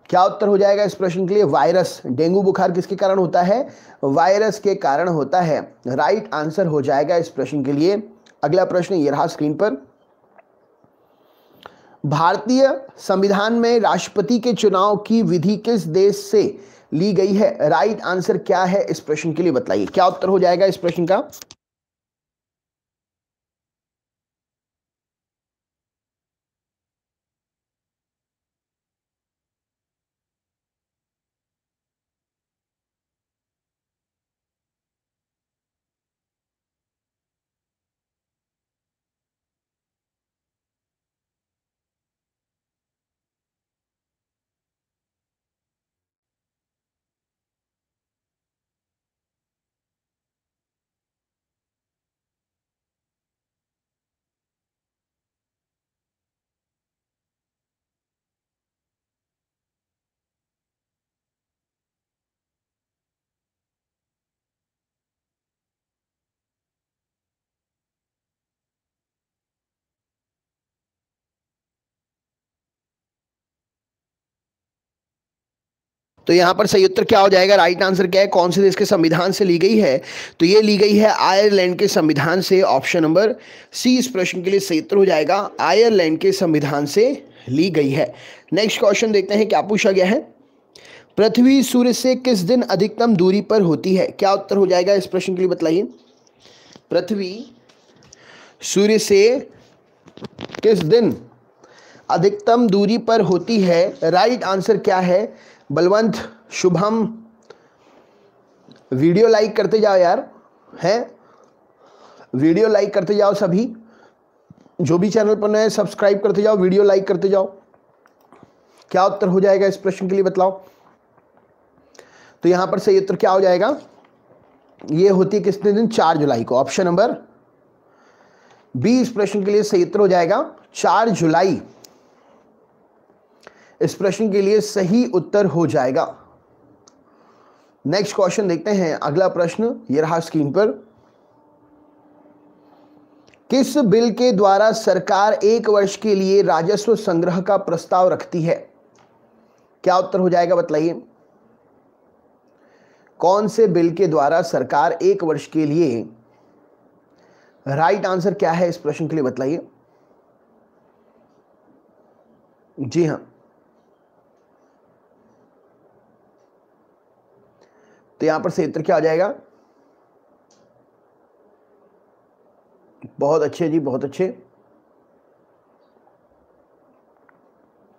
क्या उत्तर हो जाएगा इस प्रश्न के लिए वायरस डेंगू बुखार किसके कारण होता है वायरस के कारण होता है राइट आंसर हो जाएगा इस प्रश्न के लिए अगला प्रश्न ये रहा स्क्रीन पर भारतीय संविधान में राष्ट्रपति के चुनाव की विधि किस देश से ली गई है राइट आंसर क्या है इस प्रश्न के लिए बताइए क्या उत्तर हो जाएगा इस प्रश्न का तो यहाँ पर सही उत्तर क्या हो जाएगा राइट आंसर क्या है कौन से देश के संविधान से ली गई है तो ये ली गई है आयरलैंड के संविधान से ऑप्शन नंबर सी इस प्रश्न के लिए सही उत्तर हो जाएगा आयरलैंड के संविधान से ली गई है नेक्स्ट क्वेश्चन देखते हैं क्या पूछा गया है पृथ्वी सूर्य से किस दिन अधिकतम दूरी पर होती है क्या उत्तर हो जाएगा इस प्रश्न के लिए बताइए पृथ्वी सूर्य से किस दिन अधिकतम दूरी पर होती है राइट आंसर क्या है बलवंत शुभम वीडियो लाइक करते जाओ यार हैं वीडियो लाइक करते जाओ सभी जो भी चैनल पर नए सब्सक्राइब करते जाओ वीडियो लाइक करते जाओ क्या उत्तर हो जाएगा इस प्रश्न के लिए बताओ तो यहां पर सही उत्तर क्या हो जाएगा यह होती है किसने दिन चार जुलाई को ऑप्शन नंबर बी इस प्रश्न के लिए सही उत्तर हो जाएगा चार जुलाई इस प्रश्न के लिए सही उत्तर हो जाएगा नेक्स्ट क्वेश्चन देखते हैं अगला प्रश्न ये रहा स्क्रीन पर किस बिल के द्वारा सरकार एक वर्ष के लिए राजस्व संग्रह का प्रस्ताव रखती है क्या उत्तर हो जाएगा बताइए कौन से बिल के द्वारा सरकार एक वर्ष के लिए राइट आंसर क्या है इस प्रश्न के लिए बताइए जी हाँ तो यहां पर क्षेत्र क्या आ जाएगा बहुत अच्छे जी बहुत अच्छे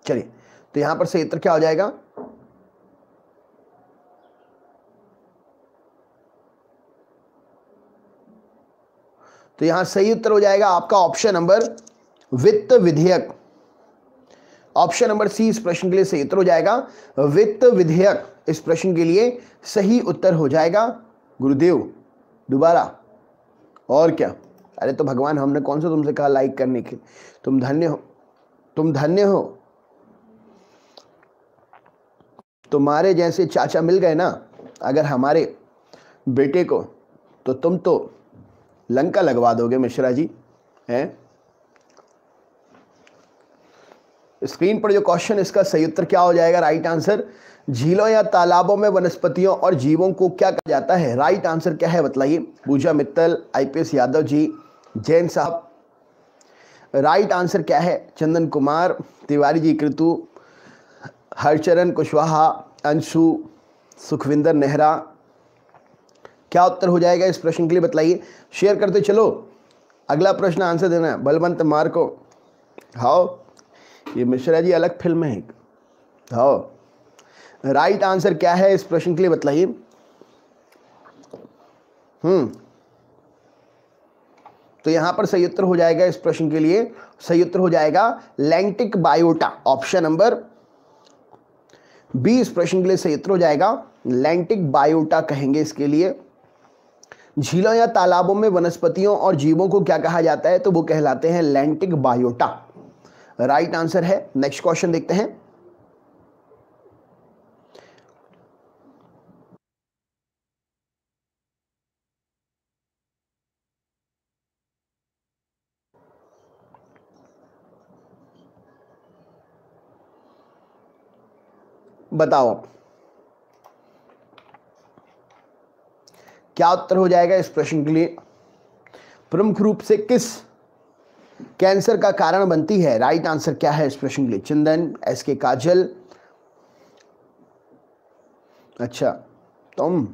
चलिए तो यहां पर क्षेत्र क्या आ जाएगा तो यहां सही उत्तर हो जाएगा आपका ऑप्शन नंबर वित्त विधेयक ऑप्शन नंबर सी इस प्रश्न के लिए सही उत्तर हो जाएगा वित्त विधेयक इस प्रश्न के लिए सही उत्तर हो जाएगा गुरुदेव दोबारा और क्या अरे तो भगवान हमने कौन सा तुमसे कहा लाइक करने के तुम धन्य हो तुम धन्य हो तुम्हारे जैसे चाचा मिल गए ना अगर हमारे बेटे को तो तुम तो लंका लगवा दोगे मिश्रा जी हैं स्क्रीन पर जो क्वेश्चन इसका सही उत्तर क्या हो जाएगा राइट आंसर झीलों या तालाबों में वनस्पतियों और जीवों को क्या कहा जाता है राइट आंसर क्या है बतलाइए पूजा मित्तल आईपीएस यादव जी जैन साहब राइट आंसर क्या है चंदन कुमार तिवारी जी कृतु हरचरण कुशवाहा अंशु सुखविंदर नेहरा क्या उत्तर हो जाएगा इस प्रश्न के लिए बतलाइए शेयर करते चलो अगला प्रश्न आंसर देना है बलवंत मार को हाओ ये मिश्रा जी अलग फिल्म है एक हाँ राइट आंसर क्या है इस प्रश्न के लिए बतलाइए हम्म तो यहां पर सही उत्तर हो जाएगा इस प्रश्न के लिए सही उत्तर हो जाएगा lentic biota option number B इस प्रश्न के लिए सही उत्तर हो जाएगा लैंगटिक बायोटा कहेंगे इसके लिए झीलों या तालाबों में वनस्पतियों और जीवों को क्या कहा जाता है तो वो कहलाते हैं lentic biota right right answer है नेक्स्ट क्वेश्चन देखते हैं बताओ आप क्या उत्तर हो जाएगा इस प्रश्न के लिए प्रमुख रूप से किस कैंसर का कारण बनती है राइट right आंसर क्या है इस प्रश्न के लिए चंदन एस के काजल अच्छा तुम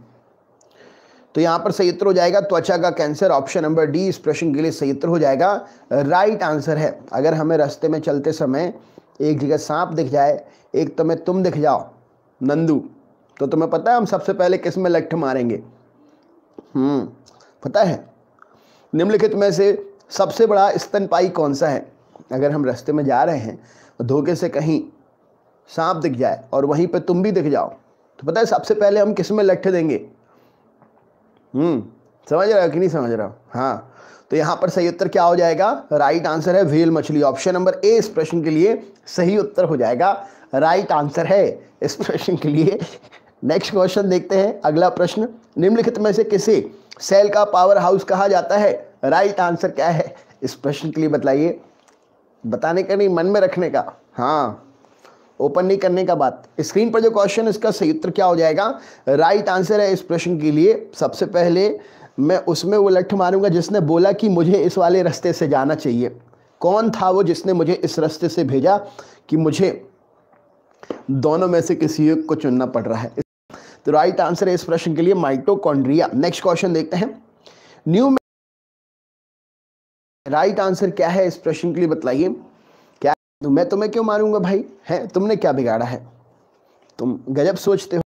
तो यहां पर सही उत्तर हो जाएगा त्वचा का कैंसर ऑप्शन नंबर डी इस प्रश्न के लिए सही उत्तर हो जाएगा राइट right आंसर है अगर हमें रास्ते में चलते समय एक जगह सांप दिख जाए एक तो में तुम दिख जाओ नंदू तो तुम्हें पता है हम सबसे पहले किस में लठ मारेंगे हम्म पता है निम्नलिखित में से सबसे बड़ा स्तनपाई कौन सा है अगर हम रास्ते में जा रहे हैं तो धोखे से कहीं सांप दिख जाए और वहीं पे तुम भी दिख जाओ तो पता है सबसे पहले हम किस में लट्ठे देंगे हम्म, समझ रहे हो कि नहीं समझ रहा हो हाँ तो यहाँ पर सही उत्तर क्या हो जाएगा राइट आंसर है व्हेल मछली ऑप्शन नंबर ए इस प्रश्न के लिए सही उत्तर हो जाएगा राइट आंसर है इस प्रश्न के लिए नेक्स्ट क्वेश्चन देखते हैं अगला प्रश्न निम्नलिखित में से किसे सेल का पावर हाउस कहा जाता है राइट आंसर क्या है इस प्रश्न के लिए बताइए बताने का नहीं मन में रखने का हाँ ओपन नहीं करने का बात स्क्रीन पर जो क्वेश्चन इसका सही उत्तर क्या हो जाएगा राइट आंसर है इस प्रश्न के लिए सबसे पहले मैं उसमें वो लठ मारूंगा जिसने बोला कि मुझे इस वाले रास्ते से जाना चाहिए कौन था वो जिसने मुझे इस रास्ते से भेजा कि मुझे दोनों में से किसी एक को चुनना पड़ रहा है तो राइट आंसर है इस प्रश्न के लिए माइटोकॉन्ड्रिया नेक्स्ट क्वेश्चन देखते हैं न्यू राइट आंसर क्या है इस प्रश्न के लिए बताइए क्या तो मैं तुम्हें क्यों मारूंगा भाई है तुमने क्या बिगाड़ा है तुम गजब सोचते हो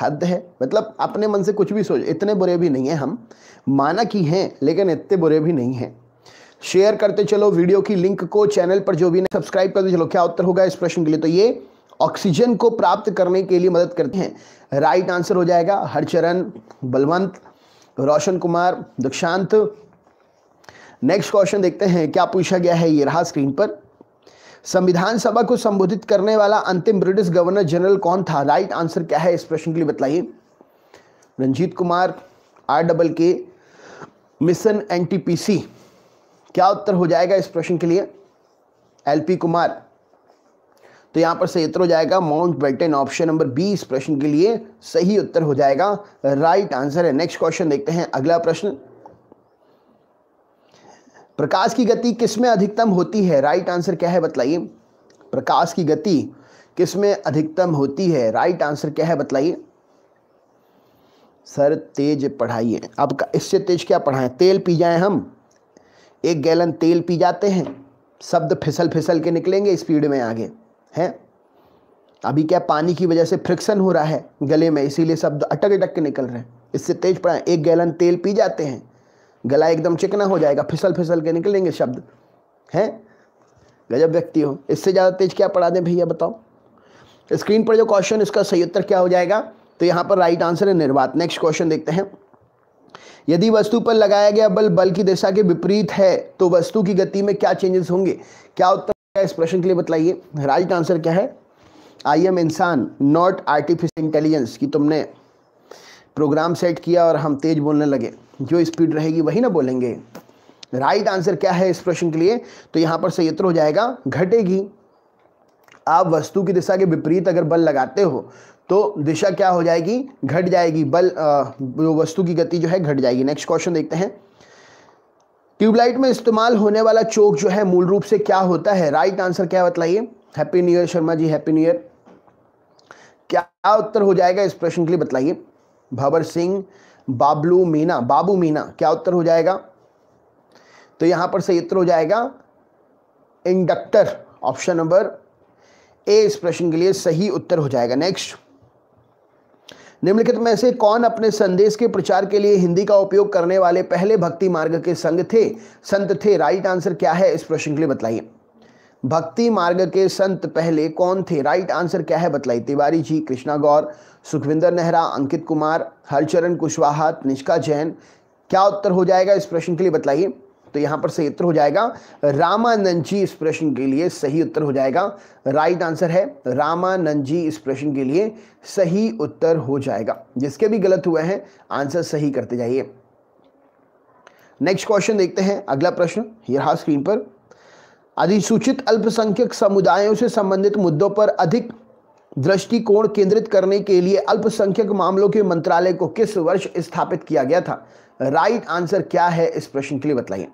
हद है मतलब अपने मन से कुछ भी सोच इतने बुरे भी नहीं है हम माना कि हैं लेकिन इतने बुरे भी नहीं हैं शेयर करते चलो वीडियो की लिंक को चैनल पर जो भी सब्सक्राइब करते चलो क्या उत्तर होगा इस प्रश्न के लिए तो ये ऑक्सीजन को प्राप्त करने के लिए मदद करते हैं राइट आंसर हो जाएगा हरचरण बलवंत रोशन कुमार दीक्षांत नेक्स्ट क्वेश्चन देखते हैं क्या पूछा गया है ये रहा स्क्रीन पर संविधान सभा को संबोधित करने वाला अंतिम ब्रिटिश गवर्नर जनरल कौन था राइट आंसर क्या है इस प्रश्न के लिए बताइए Ranjit Kumar R double K mission NTPC क्या उत्तर हो जाएगा इस प्रश्न के लिए एलपी कुमार तो यहां पर सही उत्तर हो जाएगा Mount Belton option number B इस प्रश्न के लिए सही उत्तर हो जाएगा राइट आंसर है नेक्स्ट क्वेश्चन देखते हैं अगला प्रश्न प्रकाश की गति किसमें अधिकतम होती है राइट right आंसर क्या है बतलाइए प्रकाश की गति किसमें अधिकतम होती है राइट right आंसर क्या है बतलाइए सर तेज पढ़ाइए अब इससे तेज क्या पढ़ाएं तेल पी जाएं हम एक गैलन तेल पी जाते हैं शब्द फिसल फिसल के निकलेंगे स्पीड में आगे हैं अभी क्या पानी की वजह से फ्रिक्शन हो रहा है गले में इसीलिए शब्द अटक अटक के निकल रहे हैं इससे तेज पढ़ाएं एक गैलन तेल पी जाते हैं गला एकदम चिकना हो जाएगा फिसल फिसल के निकलेंगे शब्द हैं गजब व्यक्ति हो इससे ज़्यादा तेज क्या पढ़ा दें भैया बताओ स्क्रीन पर जो क्वेश्चन इसका सही उत्तर क्या हो जाएगा तो यहाँ पर राइट आंसर है निर्वात नेक्स्ट क्वेश्चन देखते हैं यदि वस्तु पर लगाया गया बल बल की दिशा के विपरीत है तो वस्तु की गति में क्या चेंजेस होंगे क्या उत्तर इस प्रश्न के लिए बताइए राइट आंसर क्या है आई एम इंसान नॉट आर्टिफिशियल इंटेलिजेंस कि तुमने प्रोग्राम सेट किया और हम तेज बोलने लगे जो स्पीड रहेगी वही ना बोलेंगे राइट आंसर क्या है इस प्रश्न के लिए तो यहाँ पर उत्तर हो जाएगा घटेगी आप वस्तु की दिशा के विपरीत अगर बल लगाते हो तो दिशा क्या हो जाएगी घट जाएगी बल जो वस्तु की गति जो है घट जाएगी नेक्स्ट क्वेश्चन देखते हैं ट्यूबलाइट में इस्तेमाल होने वाला चौक जो है मूल रूप से क्या होता है राइट आंसर क्या बताइए happy new year Sharma ji happy new year क्या उत्तर हो जाएगा इस प्रश्न के लिए बताइए भवर सिंह बाबलू मीना बाबू मीना क्या उत्तर हो जाएगा तो यहां पर सही उत्तर हो जाएगा इंडक्टर ऑप्शन नंबर ए इस प्रश्न के लिए सही उत्तर हो जाएगा नेक्स्ट निम्नलिखित में से कौन अपने संदेश के प्रचार के लिए हिंदी का उपयोग करने वाले पहले भक्ति मार्ग के संघ थे संत थे राइट आंसर क्या है इस प्रश्न के लिए बताइए भक्ति मार्ग के संत पहले कौन थे राइट आंसर क्या है बतलाई तिवारी जी कृष्णा गौर सुखविंदर नेहरा अंकित कुमार हरचरण कुशवाहा निष्का जैन क्या उत्तर हो जाएगा इस प्रश्न के लिए बताइए तो यहां पर सही उत्तर हो जाएगा रामानंद जी इस प्रश्न के लिए सही उत्तर हो जाएगा राइट आंसर है रामानंद जी इस प्रश्न के लिए सही उत्तर हो जाएगा जिसके भी गलत हुए हैं आंसर सही करते जाइए नेक्स्ट क्वेश्चन देखते हैं अगला प्रश्न यहां स्क्रीन पर अधिसूचित अल्पसंख्यक समुदायों से संबंधित मुद्दों पर अधिक दृष्टिकोण केंद्रित करने के लिए अल्पसंख्यक मामलों के मंत्रालय को किस वर्ष स्थापित किया गया था राइट आंसर क्या है इस प्रश्न के लिए बताइए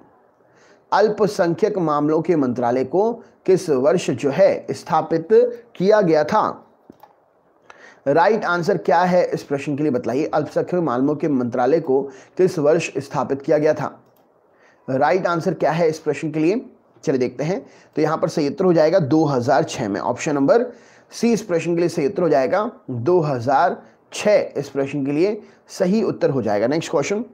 अल्पसंख्यक मामलों के मंत्रालय को किस वर्ष जो है स्थापित किया गया था राइट आंसर क्या है इस प्रश्न के लिए बताइए अल्पसंख्यक मामलों के मंत्रालय को किस वर्ष स्थापित किया गया था राइट आंसर क्या है इस प्रश्न के लिए चलिए देखते हैं तो यहां पर सही उत्तर हो जाएगा 2006 में ऑप्शन नंबर सी इस प्रश्न के लिए सही उत्तर हो जाएगा 2006 इस प्रश्न के लिए सही उत्तर हो जाएगा नेक्स्ट क्वेश्चन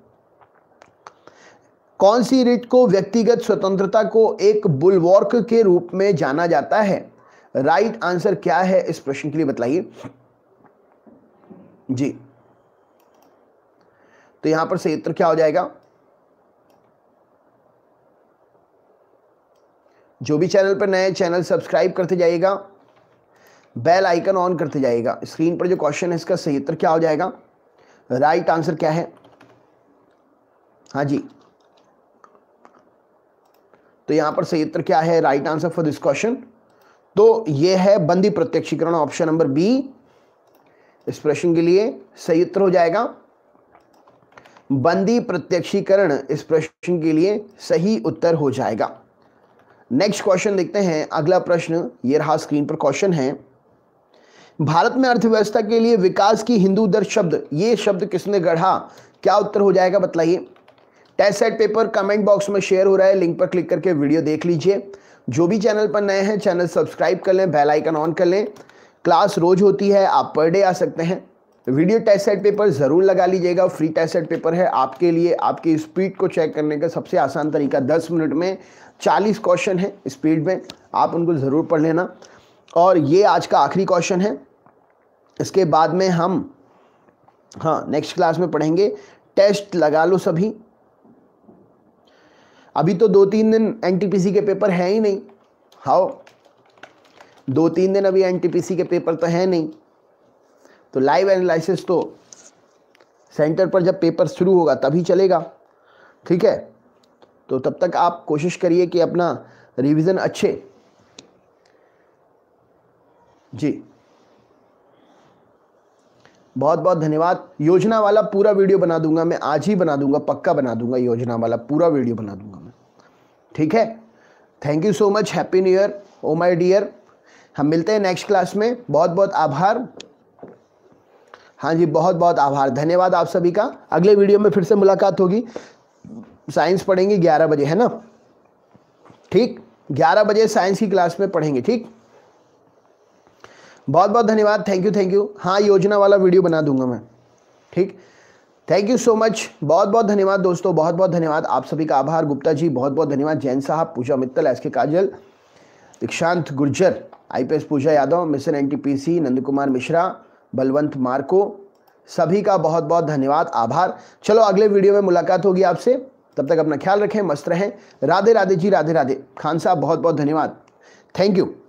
कौन सी रिट को व्यक्तिगत स्वतंत्रता को एक बुलवॉर्क के रूप में जाना जाता है राइट right आंसर क्या है इस प्रश्न के लिए बताइए जी तो यहां पर सही उत्तर क्या हो जाएगा जो भी चैनल पर नए चैनल सब्सक्राइब करते जाइएगा बेल आइकन ऑन करते जाएगा स्क्रीन पर जो क्वेश्चन है इसका सही उत्तर क्या हो जाएगा राइट आंसर क्या है हाँ जी तो यहां पर सही उत्तर क्या है right answer for this question तो ये है बंदी प्रत्यक्षीकरण ऑप्शन नंबर बी इस प्रश्न के लिए सही उत्तर हो जाएगा बंदी प्रत्यक्षीकरण इस प्रश्न के लिए सही उत्तर हो जाएगा नेक्स्ट क्वेश्चन देखते हैं अगला प्रश्न ये रहा स्क्रीन पर क्वेश्चन है भारत में अर्थव्यवस्था के लिए विकास की हिंदू दर शब्द ये शब्द किसने गढ़ा क्या उत्तर हो जाएगा बतलाइए test set paper comment box में शेयर हो रहा है लिंक पर क्लिक करके वीडियो देख लीजिए जो भी चैनल पर नए हैं चैनल सब्सक्राइब कर लें बेल आइकन ऑन कर लें क्लास रोज होती है आप पर डे आ सकते हैं वीडियो टेस्ट सेट पेपर ज़रूर लगा लीजिएगा फ्री टेस्ट सेट पेपर है आपके लिए आपकी स्पीड को चेक करने का सबसे आसान तरीका दस मिनट में चालीस क्वेश्चन है स्पीड में आप उनको ज़रूर पढ़ लेना और ये आज का आखिरी क्वेश्चन है इसके बाद में हम हाँ नेक्स्ट क्लास में पढ़ेंगे टेस्ट लगा लो सभी अभी तो दो तीन दिन एनटीपीसी के पेपर है ही नहीं हाओ दो तीन दिन अभी एनटीपीसी के पेपर तो है नहीं तो लाइव एनालिसिस तो सेंटर पर जब पेपर शुरू होगा तभी चलेगा ठीक है तो तब तक आप कोशिश करिए कि अपना रिवीजन अच्छे जी बहुत बहुत धन्यवाद योजना वाला पूरा वीडियो बना दूंगा मैं आज ही बना दूंगा पक्का बना दूंगा योजना वाला पूरा वीडियो बना दूंगा मैं ठीक है thank you so much happy new year o my dear हम मिलते हैं नेक्स्ट क्लास में बहुत बहुत आभार हाँ जी बहुत बहुत आभार धन्यवाद आप सभी का अगले वीडियो में फिर से मुलाकात होगी साइंस पढ़ेंगे ग्यारह बजे है ना ठीक ग्यारह बजे साइंस की क्लास में पढ़ेंगे ठीक बहुत बहुत धन्यवाद थैंक यू थैंक यू हाँ योजना वाला वीडियो बना दूंगा मैं ठीक थैंक यू सो मच बहुत बहुत धन्यवाद दोस्तों बहुत बहुत धन्यवाद आप सभी का आभार गुप्ता जी बहुत बहुत धन्यवाद जैन साहब पूजा Mittal S K Kajal Dikshant Gurjar IPS Pooja Yadav mission NTPC Nand Kumar Mishra Balwant Marco सभी का बहुत बहुत धन्यवाद आभार चलो अगले वीडियो में मुलाकात होगी आपसे तब तक अपना ख्याल रखें मस्त रहें राधे राधे जी राधे राधे खान साहब बहुत बहुत धन्यवाद थैंक यू